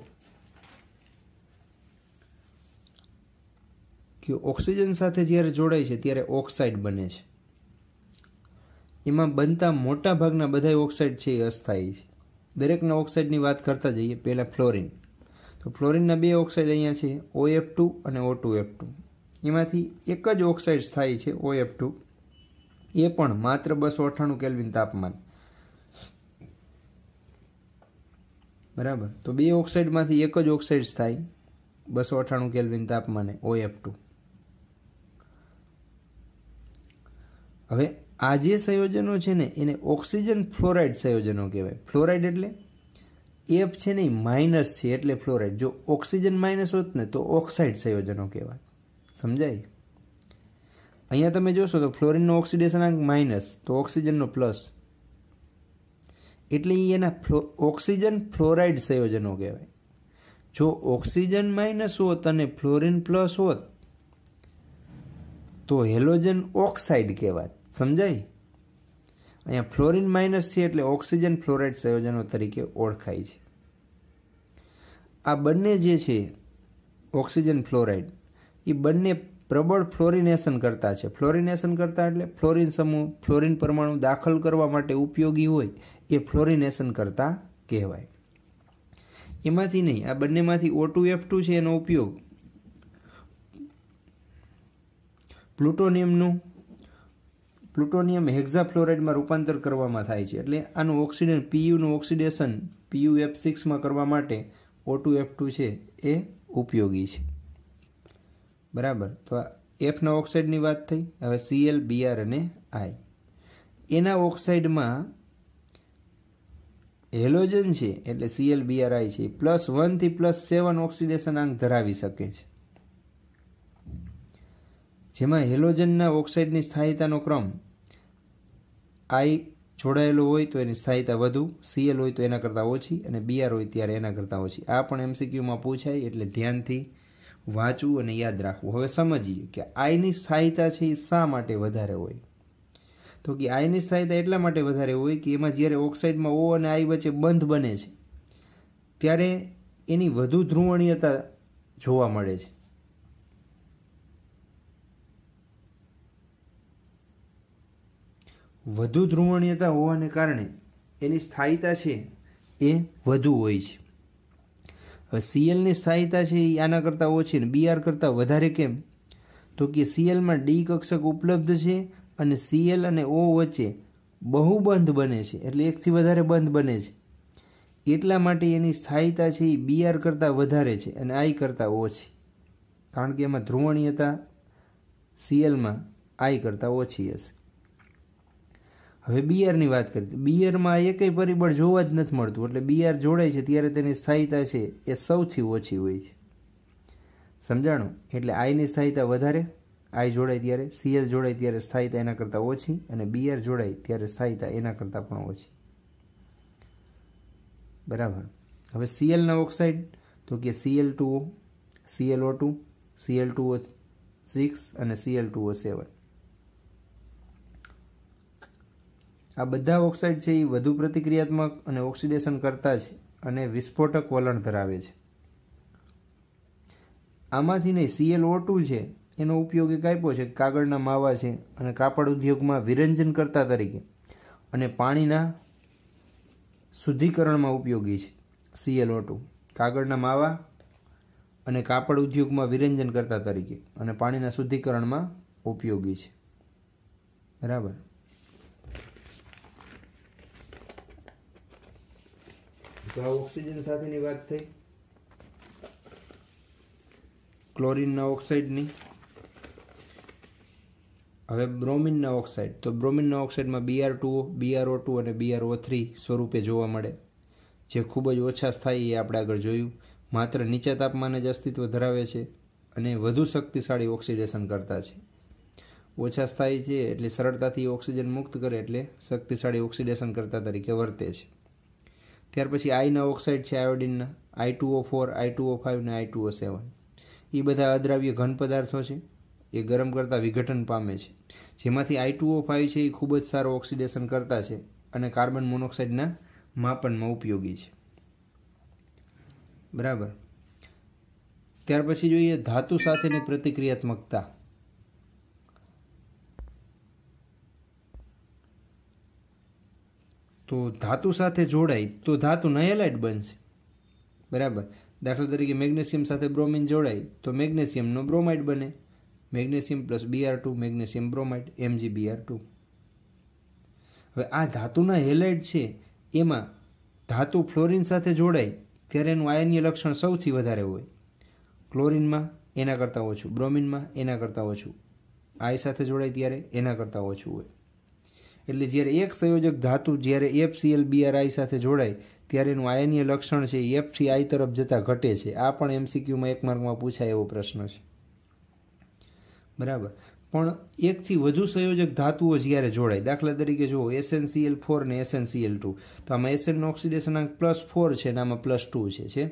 કે ઓક્સિજન સાથે જ્યારે જોડાય છે ત્યારે ઓક્સાઇડ બને છે એમાં બનતા મોટા ભાગના બધા ઓક્સાઇડ છે એ અસ્થાયી છે દરેકના ઓક્સાઇડની વાત કરતા જઈએ પહેલાં ફ્લોરિન તો ફ્લોરિનના બે ઓક્સાઇડ અહીંયા છે ઓ એફ ટુ અને ઓ ટુ એફ ટુ એમાંથી એક જ ઓક્સાઇડ સ્થાયી છે ઓ એફ ટુ એ પણ માત્ર બસો અઠ્ઠાણું કેલ્વિન તાપમાન બરાબર તો બે ઓક્સાઇડમાંથી એક જ ઓક્સાઇડ થાય બસો અઠ્ઠાણું કેલ્વિન તાપમાને ઓ એફ ટુ હવે આ જે સંયોજનો છે ને એને ઓક્સિજન ફ્લોરાઇડ સંયોજનો કહેવાય ફ્લોરાઇડ એટલે એફ છે ને માઇનસ છે એટલે ફ્લોરાઇડ જો ઓક્સિજન માઇનસ હોત ને તો ઓક્સાઇડ સંયોજનો કહેવાય સમજાય અહીંયા તમે જોશો તો ફ્લોરિનનો ઓક્સિડેશન આંક માઇનસ તો ઓક્સિજનનો પ્લસ એટલે એના ફ્લો ઓક્સિજન ફ્લોરાઇડ સંયોજનો કહેવાય જો ઓક્સિજન માઇનસ હોત અને ફ્લોરિન પ્લસ હોત તો હેલોજન ઓક્સાઇડ કહેવાય સમજાય અહીંયા ફ્લોરિન માઇનસ છે એટલે ઓક્સિજન ફ્લોરાઇડ સંયોજનો તરીકે ઓળખાય છે આ બંને જે છે ઓક્સિજન ફ્લોરાઇડ એ બંને પ્રબળ ફ્લોરિનેશન કરતા છે ફ્લોરિનેશન કરતા એટલે ફ્લોરિન સમૂહ ફ્લોરિન પરમાણુ દાખલ કરવા માટે ઉપયોગી હોય એ ફ્લોરિનેશન કરતા કહેવાય એમાંથી નહીં આ બંનેમાંથી ઓ ટુ એફ ટુ છે એનો ઉપયોગ પ્લુટોનિયમનું પ્લુટોનિયમ હેક્ઝાફ્લોરાઇડમાં રૂપાંતર કરવામાં થાય છે એટલે આનું ઓક્સિડન પીયુનું ઓક્સિડેશન પીયુ એફ સિક્સમાં કરવા માટે ઓ ટુ એફ ટુ છે એ ઉપયોગી છે બરાબર તો આ એફના ઓક્સાઇડની વાત થઈ હવે સીએલ બીઆર અને આઈ એના ઓક્સાઇડમાં હેલોજન છે એટલે સીએલ બીઆર બીઆરઆઈ છે પ્લસ વનથી પ્લસ સેવન ઓક્સિડેશન આંક ધરાવી શકે છે જેમાં હેલોજનના ઓક્સાઇડની સ્થાયીતાનો ક્રમ આઈ જોડાયેલું હોય તો એની સ્થાયીતા વધુ સીએલ હોય તો એના કરતાં ઓછી અને બીઆર હોય ત્યારે એના કરતાં ઓછી આ પણ એમસીક્યુમાં પૂછાય એટલે ધ્યાનથી વાંચવું અને યાદ રાખવું હવે સમજીએ કે આઈની સ્થાયીતા છે એ શા માટે વધારે હોય તો કે આઈની સ્થાયીતા એટલા માટે વધારે હોય કે એમાં જ્યારે ઓક્સાઇડમાં ઓ અને આઈ વચ્ચે બંધ બને છે ત્યારે એની વધુ ધ્રુવણીયતા જોવા મળે છે વધુ ધ્રુવણીયતા હોવાને કારણે એની સ્થાયિતા છે એ વધુ હોય છે હવે સીએલની સ્થાયિતા છે એ આના કરતાં ઓછી ને બીઆર કરતાં વધારે કેમ તો કે સીએલમાં ડી કક્ષક ઉપલબ્ધ છે અને સીએલ અને ઓ વચ્ચે બહુ બંધ બને છે એટલે એકથી વધારે બંધ બને છે એટલા માટે એની સ્થાયીતા છે એ બીઆર કરતાં વધારે છે અને આઈ કરતાં ઓછી કારણ કે એમાં ધ્રુવણીયતા સીએલમાં આઈ કરતાં ઓછી હશે હવે બીઆરની વાત કરી બીઆરમાં એકેય પરિબળ જોવા જ નથી મળતું એટલે બીઆર જોડાય છે ત્યારે તેની સ્થાયિતા છે એ સૌથી ઓછી હોય છે સમજાણું એટલે આઈની સ્થાયિતા વધારે આઈ જોડાય ત્યારે સીએલ જોડાય ત્યારે સ્થાયિતા એના કરતાં ઓછી અને બીઆર જોડાય ત્યારે સ્થાયિતા એના કરતાં પણ ઓછી બરાબર હવે સીએલના ઓક્સાઇડ તો કે CL two O CLO two CL two O six અને સીએલ ટુઓ સેવન આ બધા ઓક્સાઇડ છે એ વધુ પ્રતિક્રિયાત્મક અને ઓક્સિડેશન કરતા છે અને વિસ્ફોટક વલણ ધરાવે છે આમાંથી નહીં સીએલ ટુ છે એનો ઉપયોગ એક આપ્યો છે કાગળના માવા છે અને કાપડ ઉદ્યોગમાં વિરંજનકર્તા તરીકે અને પાણીના શુદ્ધિકરણમાં ઉપયોગી છે સીએલ ટુ કાગળના માવા અને કાપડ ઉદ્યોગમાં વિરંજનકર્તા તરીકે અને પાણીના શુદ્ધિકરણમાં ઉપયોગી છે બરાબર તો આ ઓક્સિજન સાથેની વાત થઈ ક્લોરિનના ઓક્સાઇડની હવે બ્રોમિનના ઓક્સાઇડ તો બ્રોમિનના ઓક્સાઇડમાં બીઆર ટુ બીઆરઓ ટુ અને બીઆરઓ થ્રી સ્વરૂપે જોવા મળે જે ખૂબ જ ઓછા સ્થાયી એ આપણે આગળ જોયું માત્ર નીચા તાપમાને જ અસ્તિત્વ ધરાવે છે અને વધુ શક્તિશાળી ઓક્સિડેશન કરતા છે ઓછા સ્થાયી છે એટલે સરળતાથી ઓક્સિજન મુક્ત કરે એટલે શક્તિશાળી ઓક્સિડેશન કરતા તરીકે વર્તે છે ત્યાર પછી આઈના ઓક્સાઇડ છે આયોડિનના I two O four I two O five ને આઈ ટુ ઓ સેવન એ બધા અદ્રાવ્ય ઘન પદાર્થો છે એ ગરમ કરતાં વિઘટન પામે છે જેમાંથી આઈ ટુ ઓ ફાઇવ છે એ ખૂબ જ સારો ઓક્સિડેશન કરતા છે અને કાર્બન મોનોક્સાઇડના માપનમાં ઉપયોગી છે બરાબર ત્યાર પછી જોઈએ ધાતુ સાથેની પ્રતિક્રિયાત્મકતા તો ધાતુ સાથે જોડાય તો ધાતુ નયલાઇટ બનશે બરાબર દાખલા તરીકે મેગ્નેશિયમ સાથે બ્રોમિન જોડાય તો મેગ્નેશિયમનો બ્રોમાઇડ બને magnesium plus BR two magnesium bromide MG BR two હવે આ ધાતુના હેલાઇડ છે એમાં ધાતુ ફ્લોરિન સાથે જોડાય ત્યારે એનું આયનીય લક્ષણ સૌથી વધારે હોય ક્લોરિનમાં એના કરતાં ઓછું બ્રોમિનમાં એના કરતાં ઓછું આય સાથે જોડાય ત્યારે એના કરતાં ઓછું હોય એટલે જ્યારે એક સંયોજક ધાતુ જ્યારે એફસીએલ બીઆરઆઈ સાથે જોડાય ત્યારે એનું આયનીય લક્ષણ છે એફથી આઈ તરફ જતાં ઘટે છે આ પણ એમસીક્યુમાં એક માર્કમાં પૂછાય એવો પ્રશ્ન છે બરાબર પણ એકથી વધુ સંયોજક ધાતુઓ જ્યારે જોડાય દાખલા તરીકે જુઓ એસએનસીએલ ફોર ને એસએનસીએલ ટુ તો આમાં એસએનનો ઓક્સિડેશનાંક પ્લસ ફોર છે અને આમાં પ્લસ ટુ છે છે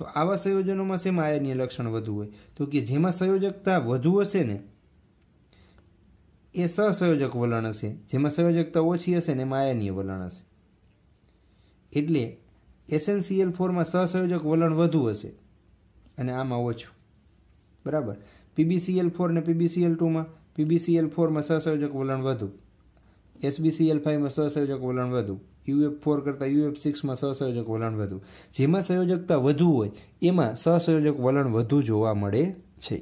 તો આવા સંયોજનોમાં શેમાં આયનીય લક્ષણ વધુ હોય તો કે જેમાં સંયોજકતા વધુ હશે ને એ સહસંયોજક વલણ હશે જેમાં સંયોજકતા ઓછી હશે ને માયાનીય વલણ હશે એટલે એસએનસીએલ ફોરમાં સહસંયોજક વલણ વધુ હશે અને આમાં ઓછું બરાબર પીબીસીએલ ફોર ને પીબીસીએલ ટુમાં પીબીસીએલ ફોરમાં સહસંયોજક વલણ વધુ એસબીસીએલ ફાઇવમાં સહસંયોજક વલણ વધુ યુએફ ફોર કરતાં યુએફ સિક્સમાં સહસંયોજક વલણ વધુ જેમાં સંયોજકતા વધુ હોય એમાં સહસંયોજક વલણ વધુ જોવા મળે છે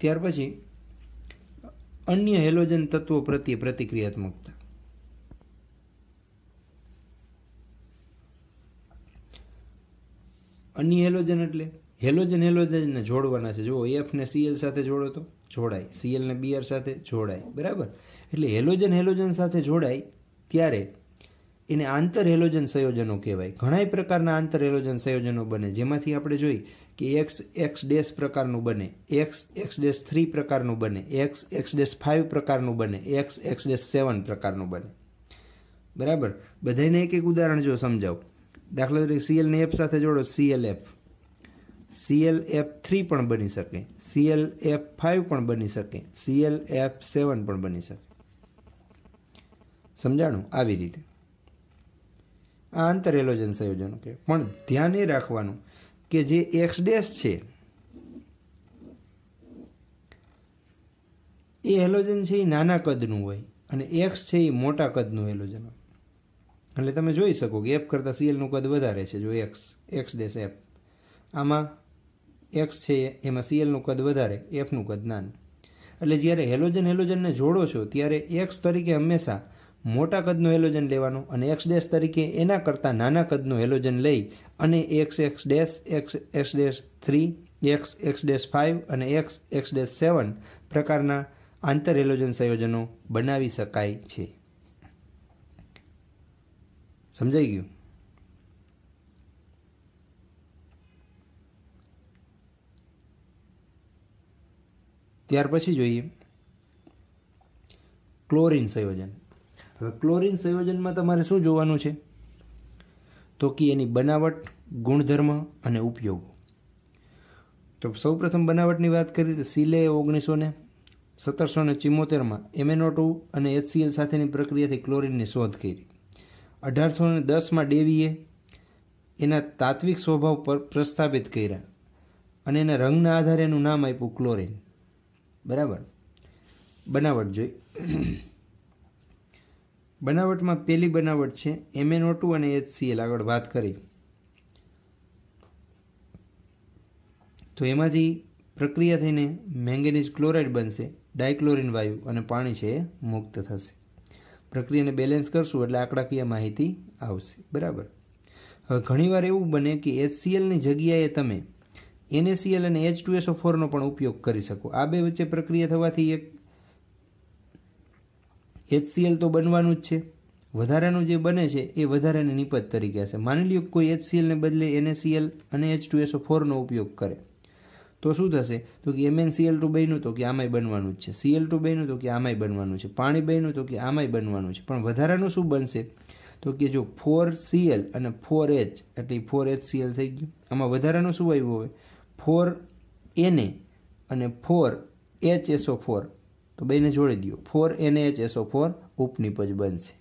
ત્યાર પછી અન્ય હેલોજન તત્વો પ્રત્યે પ્રતિક્રિયાત્મકતા અન્ય હેલોજન એટલે હેલોજન હેલોજનને જોડવાના છે જુઓ એફને સીએલ સાથે જોડો તો જોડાય સીએલ ને બીઆર સાથે જોડાય બરાબર એટલે હેલોજન હેલોજન સાથે જોડાય ત્યારે એને આંતર હેલોજન સંયોજનો કહેવાય ઘણાય પ્રકારના આંતર હેલોજન સંયોજનો બને જેમાંથી આપણે જોઈએ કે એક્સ એક્સ ડેશ પ્રકારનું બને એક્સ એક્સ ડેશ થ્રી પ્રકારનું બને એક્સ એક્સ ડેશ ફાઇવ પ્રકારનું બને એક્સ એક્સ ડેશ સેવન પ્રકારનું બને બરાબર બધાને એક એક ઉદાહરણ જો સમજાવું દાખલા તરીકે સીએલને એફ સાથે જોડો CL F CL F three પણ બની શકે સીએલ એફ ફાઇવ પણ બની શકે સીએલ એફ સેવન પણ બની શકે સમજાણું આવી રીતે આ અંતરેલોજન સંયોજનો કે પણ ધ્યાન એ રાખવાનું કે જે એક્સ ડેશ છે એ હેલોજન છે એ નાના કદનું હોય અને એક્સ છે એ મોટા કદનું હેલોજન એટલે તમે જોઈ શકો કે એફ કરતાં સીએલનું કદ વધારે છે જો એક્સ એક્સ ડેશ એફ આમાં એક્સ છે એમાં સીએલનું કદ વધારે એફનું કદ નાનું એટલે જ્યારે હેલોજન હેલોજનને જોડો છો ત્યારે એક્સ તરીકે હંમેશા મોટા કદનું હેલોજન લેવાનું અને એક્સ ડેશ તરીકે એના કરતાં નાના કદનું હેલોજન લઈ અને X X dash X X dash three X X dash five અને એક્સ એક્સ ડેશ સેવન પ્રકારના આંતર હેલોજન સંયોજનો બનાવી શકાય છે સમજાઈ ગયું ત્યાર પછી જોઈએ ક્લોરિન સંયોજન હવે ક્લોરિન સંયોજનમાં તમારે શું જોવાનું છે તો કે એની બનાવટ ગુણધર્મ અને ઉપયોગ તો સૌપ્રથમ બનાવટની વાત કરીએ તો સિલે ઓગણીસો ને સત્તરસો ને ચિમ્મોતેરમાં એમેનો ટુ અને એચસીએલ સાથેની પ્રક્રિયાથી ક્લોરિનની શોધ કરી અઢારસો ને દસમાં ડેવીએ એના તાત્વિક સ્વભાવ પર પ્રસ્થાપિત કર્યા અને એના રંગના આધારે એનું નામ આપ્યું ક્લોરિન બરાબર બનાવટ જોઈ બનાવટમાં પહેલી બનાવટ છે એમએનઓ ટુ અને એચસીએલ આગળ વાત કરી તો એમાંથી પ્રક્રિયા થઈને મેંગેનીઝ ક્લોરાઇડ બનશે ડાયક્લોરિન વાયુ અને પાણી છે એ મુક્ત થશે પ્રક્રિયાને બેલેન્સ કરશું એટલે આંકડાકીય માહિતી આવશે બરાબર હવે ઘણીવાર એવું બને કે એચસીએલની જગ્યાએ તમે એનએસીએલ અને એચ ટુ એસઓ ફોરનો પણ ઉપયોગ કરી શકો આ બે વચ્ચે પ્રક્રિયા થવાથી એક એચસીએલ તો બનવાનું જ છે વધારાનું જે બને છે એ વધારાની નિપજ તરીકે હશે માની લ્યો કોઈ એચસીએલને બદલે એનએસીએલ અને એચ ટુ એસઓ ફોરનો ઉપયોગ કરે તો શું થશે તો કે એમએન સીએલ ટુ બન્યું તો કે આમાંય બનવાનું જ છે સીએલ ટુ બન્યું તો કે આમાંય બનવાનું છે પાણી બન્યું તો કે આમાંય બનવાનું છે પણ વધારાનું શું બનશે તો કે જો ફોર સીએલ અને ફોર એચ એટલે ફોર એચ સીએલ થઈ ગયું આમાં વધારાનું શું આવ્યું હવે ફોર એને અને four H S O four તો બેને જોડી દો ફોર એનએચ એસો ફોર ઉપનિપજ બનશે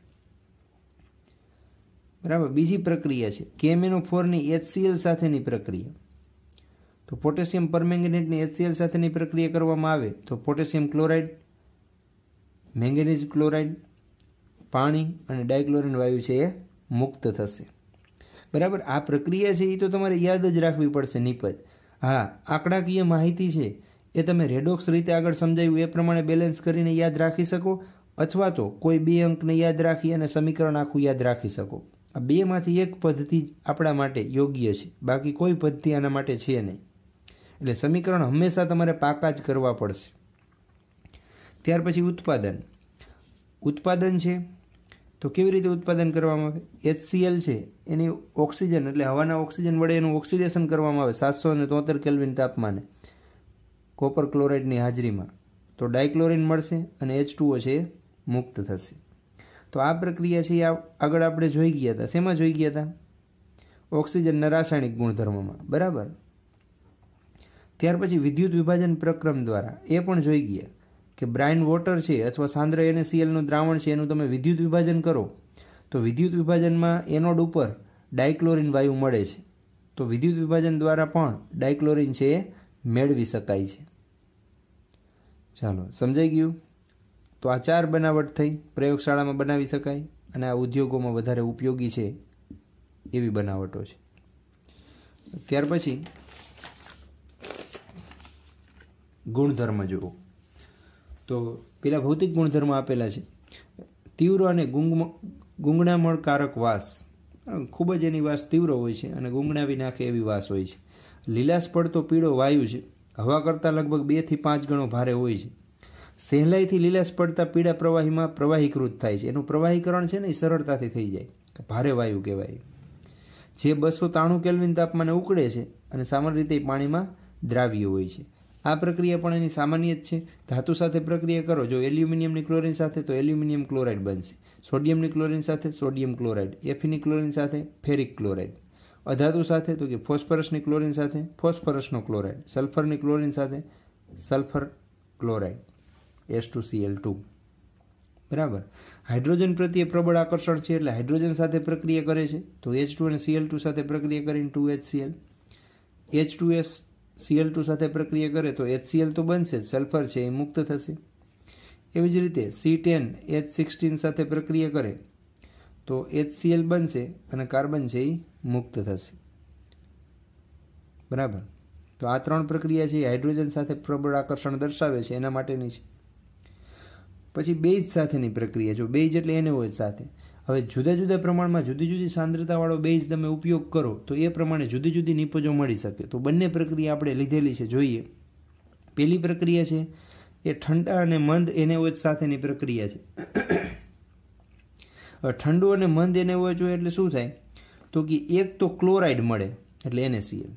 બરાબર બીજી પ્રક્રિયા છે કેમેનો ફોરની એચસીએલ સાથેની પ્રક્રિયા તો પોટેશિયમ પરમેંગનેટની એચસીએલ સાથેની પ્રક્રિયા કરવામાં આવે તો પોટેશિયમ ક્લોરાઇડ મેંગેનીઝ ક્લોરાઇડ પાણી અને ડાયક્લોરિન વાયુ છે એ મુક્ત થશે બરાબર આ પ્રક્રિયા છે એ તો તમારે યાદ જ રાખવી પડશે નિપજ હા આંકડાકીય માહિતી છે એ તમે રેડોક્સ રીતે આગળ સમજાયું એ પ્રમાણે બેલેન્સ કરીને યાદ રાખી શકો અથવા તો કોઈ બે અંકને યાદ રાખી અને સમીકરણ આખું યાદ રાખી શકો આ બેમાંથી એક પદ્ધતિ આપણા માટે યોગ્ય છે બાકી કોઈ પદ્ધતિ આના માટે છે નહીં એટલે સમીકરણ હંમેશા તમારે પાકા જ કરવા પડશે ત્યાર પછી ઉત્પાદન ઉત્પાદન છે તો કેવી રીતે ઉત્પાદન કરવામાં આવે એચસીએલ છે એની ઓક્સિજન એટલે હવાના ઓક્સિજન વડે એનું ઓક્સિડેશન કરવામાં આવે સાતસો ને તોતેર કેલ્વિન તાપમાને કોપર ક્લોરાઇડની હાજરીમાં તો ડાયક્લોરિન મળશે અને એચ ટુઓ છે એ મુક્ત થશે તો આ પ્રક્રિયા છે એ આગળ આપણે જોઈ ગયા હતા શેમાં જોઈ ગયા હતા ઓક્સિજનના રાસાયણિક ગુણધર્મમાં બરાબર ત્યાર પછી વિદ્યુત વિભાજન પ્રક્રમ દ્વારા એ પણ જોઈ ગયા કે બ્રાઇન વોટર છે અથવા સાંદ્ર સીએલનું દ્રાવણ છે એનું તમે વિદ્યુત વિભાજન કરો તો વિદ્યુત વિભાજનમાં એનોડ ઉપર ડાયક્લોરિન વાયુ મળે છે તો વિદ્યુત વિભાજન દ્વારા પણ ડાયક્લોરિન છે એ મેળવી શકાય છે ચાલો સમજાઈ ગયું તો આ ચાર બનાવટ થઈ પ્રયોગશાળામાં બનાવી શકાય અને આ ઉદ્યોગોમાં વધારે ઉપયોગી છે એવી બનાવટો છે ત્યાર પછી ગુણધર્મ જુઓ તો પેલા ભૌતિક ગુણધર્મ આપેલા છે તીવ્ર અને ગુંગણામળકારક વાસ ખૂબ જ એની વાસ તીવ્ર હોય છે અને ગુંગણાવી નાખે એવી વાસ હોય છે લીલાશ પડતો પીળો વાયુ છે હવા કરતાં લગભગ બેથી પાંચ ગણો ભારે હોય છે સહેલાઈથી લીલાશ પડતા પીળા પ્રવાહીમાં પ્રવાહીકૃત થાય છે એનું પ્રવાહીકરણ છે ને એ સરળતાથી થઈ જાય ભારે વાયુ કહેવાય જે બસો તાણું કેલ્વિન તાપમાને ઉકળે છે અને સામાન્ય રીતે પાણીમાં દ્રાવ્ય હોય છે આ પ્રક્રિયા પણ એની સામાન્ય જ છે ધાતુ સાથે પ્રક્રિયા કરો જો એલ્યુમિનિયમની ક્લોરિન સાથે તો એલ્યુમિનિયમ ક્લોરાઇડ બનશે સોડિયમની ક્લોરિન સાથે સોડિયમ ક્લોરાઇડ એફીની ક્લોરિન સાથે ફેરિક ક્લોરાઇડ અધાતુ સાથે તો કે ફોસ્ફરસની ક્લોરિન સાથે ફોસ્ફરસનો ક્લોરાઇડ સલ્ફરની ક્લોરિન સાથે sulphur chloride S two CL two બરાબર હાઇડ્રોજન પ્રત્યે પ્રબળ આકર્ષણ છે એટલે હાઇડ્રોજન સાથે પ્રક્રિયા કરે છે તો એચ ટુ અને સીએલ ટુ સાથે પ્રક્રિયા કરીને two H CL H two S CL two સાથે પ્રક્રિયા કરે તો એચ સીએલ તો બનશે સલ્ફર છે એ મુક્ત થશે એવી જ રીતે સી ટેન એચ સિક્સટીન સાથે પ્રક્રિયા કરે તો HCl બનશે અને કાર્બન છે એ મુક્ત થશે બરાબર તો આ ત્રણ પ્રક્રિયા છે એ હાઇડ્રોજન સાથે પ્રબળ આકર્ષણ દર્શાવે છે એના માટેની છે પછી બેજ સાથેની પ્રક્રિયા જો બેજ એટલે એને હોય સાથે હવે જુદા જુદા પ્રમાણમાં જુદી જુદી સાંદ્રતાવાળો બેઝ તમે ઉપયોગ કરો તો એ પ્રમાણે જુદી જુદી નિપજો મળી શકે તો બંને પ્રક્રિયા આપણે લીધેલી છે જોઈએ પહેલી પ્રક્રિયા છે એ ઠંડા અને મંદ એને એનેઓજ સાથેની પ્રક્રિયા છે ઠંડુ અને મંદ એને હોય જોઈએ એટલે શું થાય તો કે એક તો ક્લોરાઇડ મળે એટલે એનએસીએલ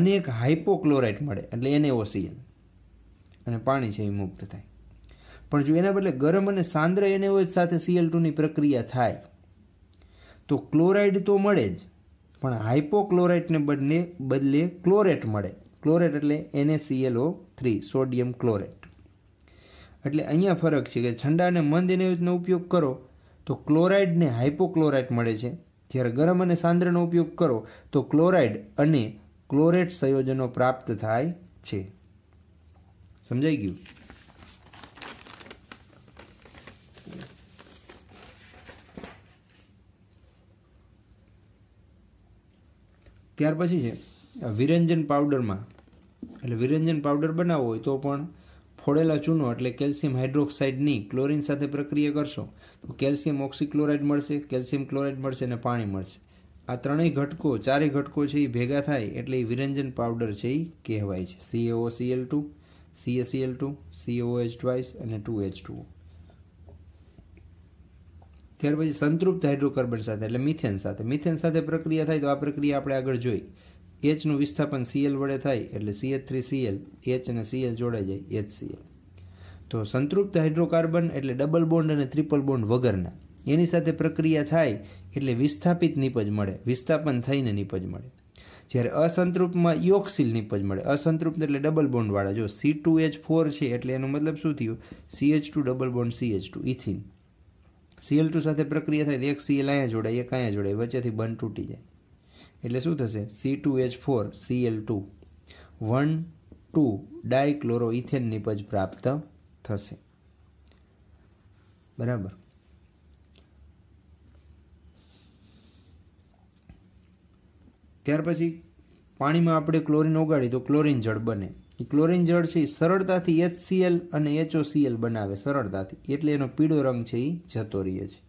અને એક હાઇપોક્લોરાઇડ મળે એટલે એને ઓસીએલ અને પાણી છે એ મુક્ત થાય પણ જો એના બદલે ગરમ અને સાંદ્ર એને હોય સાથે સીએલ ટુની પ્રક્રિયા થાય તો ક્લોરાઇડ તો મળે જ પણ હાઇપોક્લોરાઇટને બદલે બદલે ક્લોરેટ મળે ક્લોરેટ એટલે ઓ થ્રી સોડિયમ ક્લોરેટ એટલે અહીંયા ફરક છે કે ઠંડા અને મંદ એને ઉપયોગ કરો તો ક્લોરાઇડને હાઇપોક્લોરાઇટ મળે છે જ્યારે ગરમ અને સાંદ્રનો ઉપયોગ કરો તો ક્લોરાઇડ અને ક્લોરેટ સંયોજનો પ્રાપ્ત થાય છે સમજાઈ ગયું ત્યાર પછી છે વિરંજન પાવડરમાં એટલે વિરંજન પાવડર બનાવવો હોય તો પણ ફોડેલા ચૂનો એટલે કેલ્શિયમ હાઇડ્રોક્સાઇડની ક્લોરિન સાથે પ્રક્રિયા કરશો તો કેલ્શિયમ ઓક્સિક્લોરાઇડ મળશે કેલ્શિયમ ક્લોરાઇડ મળશે અને પાણી મળશે આ ત્રણેય ઘટકો ચારેય ઘટકો છે એ ભેગા થાય એટલે એ વિરંજન પાવડર છે એ કહેવાય છે CAO CL two CACL two CAO H twice અને ટુ એચ ટુ ત્યાર પછી સંતૃપ્ત હાઇડ્રોકાર્બન સાથે એટલે મિથેન સાથે મિથેન સાથે પ્રક્રિયા થાય તો આ પ્રક્રિયા આપણે આગળ જોઈ એચનું વિસ્થાપન સીએલ વડે થાય એટલે સીએચ થ્રી સીએલ એચ અને સીએલ જોડાઈ જાય એચ સીએલ તો સંતૃપ્ત હાઇડ્રોકાર્બન એટલે ડબલ બોન્ડ અને ટ્રિપલ બોન્ડ વગરના એની સાથે પ્રક્રિયા થાય એટલે વિસ્થાપિત નિપજ મળે વિસ્થાપન થઈને નિપજ મળે જ્યારે અસંતૃપ્તમાં યોગશીલ નિપજ મળે અસંતૃપ્ત એટલે ડબલ બોન્ડવાળા જો સી ટુ એચ ફોર છે એટલે એનો મતલબ શું થયું C H two double bond CH two ethene CL two સાથે પ્રક્રિયા થાય એક સીએલ અહીંયા જોડાય એક અહીંયા જોડાય વચ્ચેથી બંધ તૂટી જાય એટલે શું થશે C two H four CL two one two dichloro ethane નિપજ પ્રાપ્ત થશે બરાબર ત્યાર પછી પાણીમાં આપણે ક્લોરિન ઓગાળી તો ક્લોરિન જળ બને એ ક્લોરિન જળ છે એ સરળતાથી એચસીએલ અને એચઓસીએલ બનાવે સરળતાથી એટલે એનો પીળો રંગ છે એ જતો રહે છે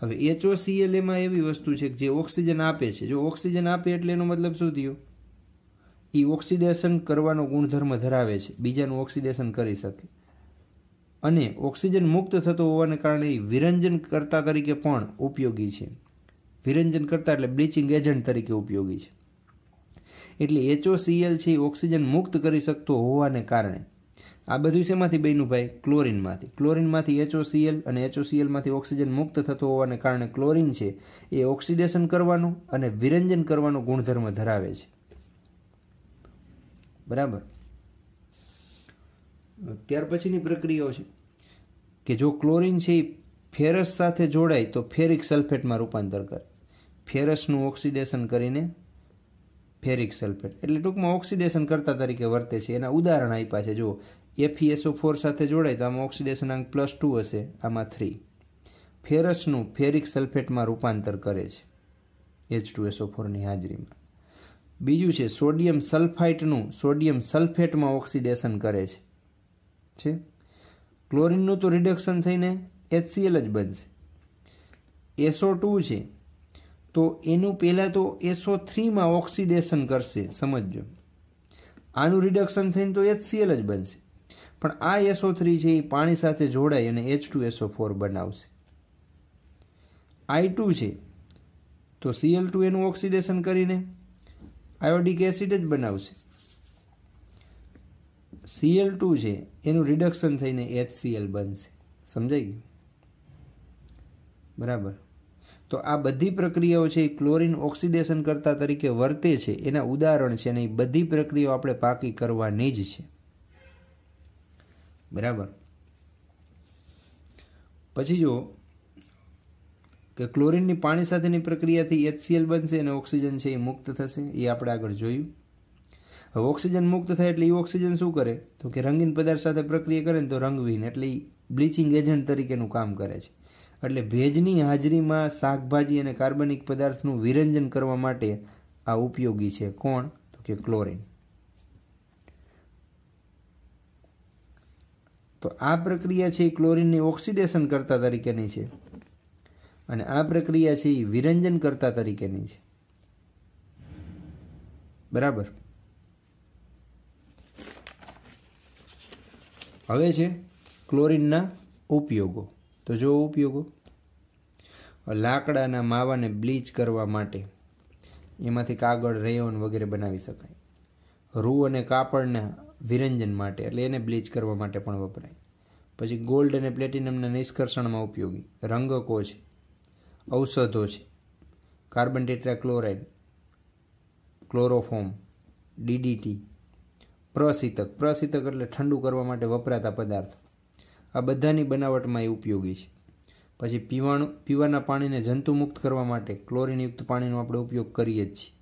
હવે એચઓસીએલ એમાં એવી વસ્તુ છે કે જે ઓક્સિજન આપે છે જો ઓક્સિજન આપે એટલે એનો મતલબ શું થયો એ ઓક્સિડેશન કરવાનો ગુણધર્મ ધરાવે છે બીજાનું ઓક્સિડેશન કરી શકે અને ઓક્સિજન મુક્ત થતો હોવાને કારણે એ વિરંજન કરતા તરીકે પણ ઉપયોગી છે વિરંજન કરતા એટલે બ્લીચિંગ એજન્ટ તરીકે ઉપયોગી છે એટલે એચઓસીએલ છે એ ઓક્સિજન મુક્ત કરી શકતો હોવાને કારણે આ બધું શેમાંથી બન્યું ભાઈ ક્લોરિનમાંથી ક્લોરિનમાંથી એચઓસીએલ અને એચઓસીએલમાંથી ઓક્સિજન મુક્ત થતો હોવાને કારણે ક્લોરિન છે એ ઓક્સિડેશન કરવાનું અને વિરંજન કરવાનો ગુણધર્મ ધરાવે છે બરાબર ત્યાર પછીની પ્રક્રિયાઓ છે કે જો ક્લોરિન છે એ ફેરસ સાથે જોડાય તો ફેરિક સલ્ફેટમાં રૂપાંતર કરે ફેરસનું ઓક્સિડેશન કરીને ફેરિક સલ્ફેટ એટલે ટૂંકમાં ઓક્સિડેશન કરતા તરીકે વર્તે છે એના ઉદાહરણ આપ્યા છે જો એફીએસઓ ફોર સાથે જોડાય તો આમાં ઓક્સિડેશન ઓક્સિડેશનાંક પ્લસ ટુ હશે આમાં થ્રી ફેરસનું ફેરિક સલ્ફેટમાં રૂપાંતર કરે છે એચ ટુ એસઓ ફોરની હાજરીમાં બીજું છે સોડિયમ સલ્ફાઇટનું સોડિયમ સલ્ફેટમાં ઓક્સિડેશન કરે છે છે ક્લોરિનનું તો રિડક્શન થઈને એચસીએલ જ બનશે એસો ટુ છે તો એનું પહેલાં તો એસો થ્રીમાં ઓક્સિડેશન કરશે સમજો આનું રિડક્શન થઈને તો એચસીએલ જ બનશે પણ આ એસઓ થ્રી છે એ પાણી સાથે જોડાઈ અને એચ ટુ એસો ફોર બનાવશે આઈ ટુ છે તો સીએલ ટુ એનું ઓક્સિડેશન કરીને આયોડિક એસિડ જ બનાવશે સીએલ ટુ છે એનું રિડક્શન થઈને એચ એચસીએલ બનશે સમજાઈ ગયું બરાબર તો આ બધી પ્રક્રિયાઓ છે એ ક્લોરિન ઓક્સિડેશન કરતા તરીકે વર્તે છે એના ઉદાહરણ છે અને એ બધી પ્રક્રિયાઓ આપણે પાકી કરવાની જ છે બરાબર પછી જુઓ કે ક્લોરિનની પાણી સાથેની પ્રક્રિયાથી એચસીએલ બનશે અને ઓક્સિજન છે એ મુક્ત થશે એ આપણે આગળ જોયું હવે ઓક્સિજન મુક્ત થાય એટલે એ ઓક્સિજન શું કરે તો કે રંગીન પદાર્થ સાથે પ્રક્રિયા કરે ને તો રંગવીન એટલે બ્લીચિંગ એજન્ટ તરીકેનું કામ કરે છે એટલે ભેજની હાજરીમાં શાકભાજી અને કાર્બનિક પદાર્થનું વિરંજન કરવા માટે આ ઉપયોગી છે કોણ તો કે ક્લોરિન તો આ પ્રક્રિયા છે એ ક્લોરિનની ઓક્સિડેશન કરતા તરીકેની છે અને આ પ્રક્રિયા છે એ વિરંજન કરતા તરીકેની છે બરાબર હવે છે ક્લોરિનના ઉપયોગો તો જો ઉપયોગો લાકડાના માવાને બ્લીચ કરવા માટે એમાંથી કાગળ રેયોન વગેરે બનાવી શકાય રૂ અને કાપડના વિરંજન માટે એટલે એને બ્લીચ કરવા માટે પણ વપરાય પછી ગોલ્ડ અને પ્લેટિનમના નિષ્કર્ષણમાં ઉપયોગી રંગકો છે ઔષધો છે કાર્બન ટેટ્રાક્લોરાઇડ ક્લોરોફોમ ડીડીટી પ્રસિતક પ્રસિતક એટલે ઠંડુ કરવા માટે વપરાતા પદાર્થો આ બધાની બનાવટમાં એ ઉપયોગી છે પછી પીવાનું પીવાના પાણીને જંતુમુક્ત કરવા માટે ક્લોરીનયુક્ત પાણીનો આપણે ઉપયોગ કરીએ જ છીએ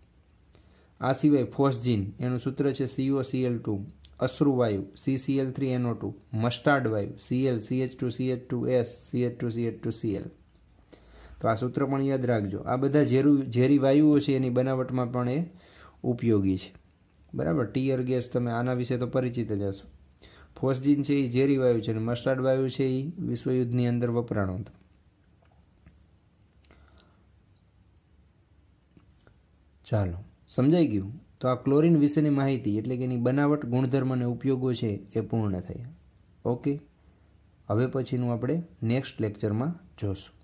આ સિવાય ફોસજીન એનું સૂત્ર છે સીઓ સીએલ ટુ અશ્રુવાયુ સીસીએલ થ્રી એનો ટુ મસ્ટાર્ડ વાયુ CL H two C H two S C H two C H two CL તો આ સૂત્ર પણ યાદ રાખજો આ બધા ઝેરું ઝેરી વાયુઓ છે એની બનાવટમાં પણ એ ઉપયોગી છે બરાબર ટીયર ગેસ તમે આના વિશે તો પરિચિત જ હશો ફોસજીન છે એ ઝેરી વાયુ છે અને મસ્ટાર્ડ વાયુ છે એ વિશ્વયુદ્ધની અંદર વપરાણો હતો ચાલો સમજાઈ ગયું તો આ ક્લોરિન વિશેની માહિતી એટલે કે એની બનાવટ ગુણધર્મ અને ઉપયોગો છે એ પૂર્ણ થયા ઓકે હવે પછીનું આપણે નેક્સ્ટ લેક્ચરમાં જોશું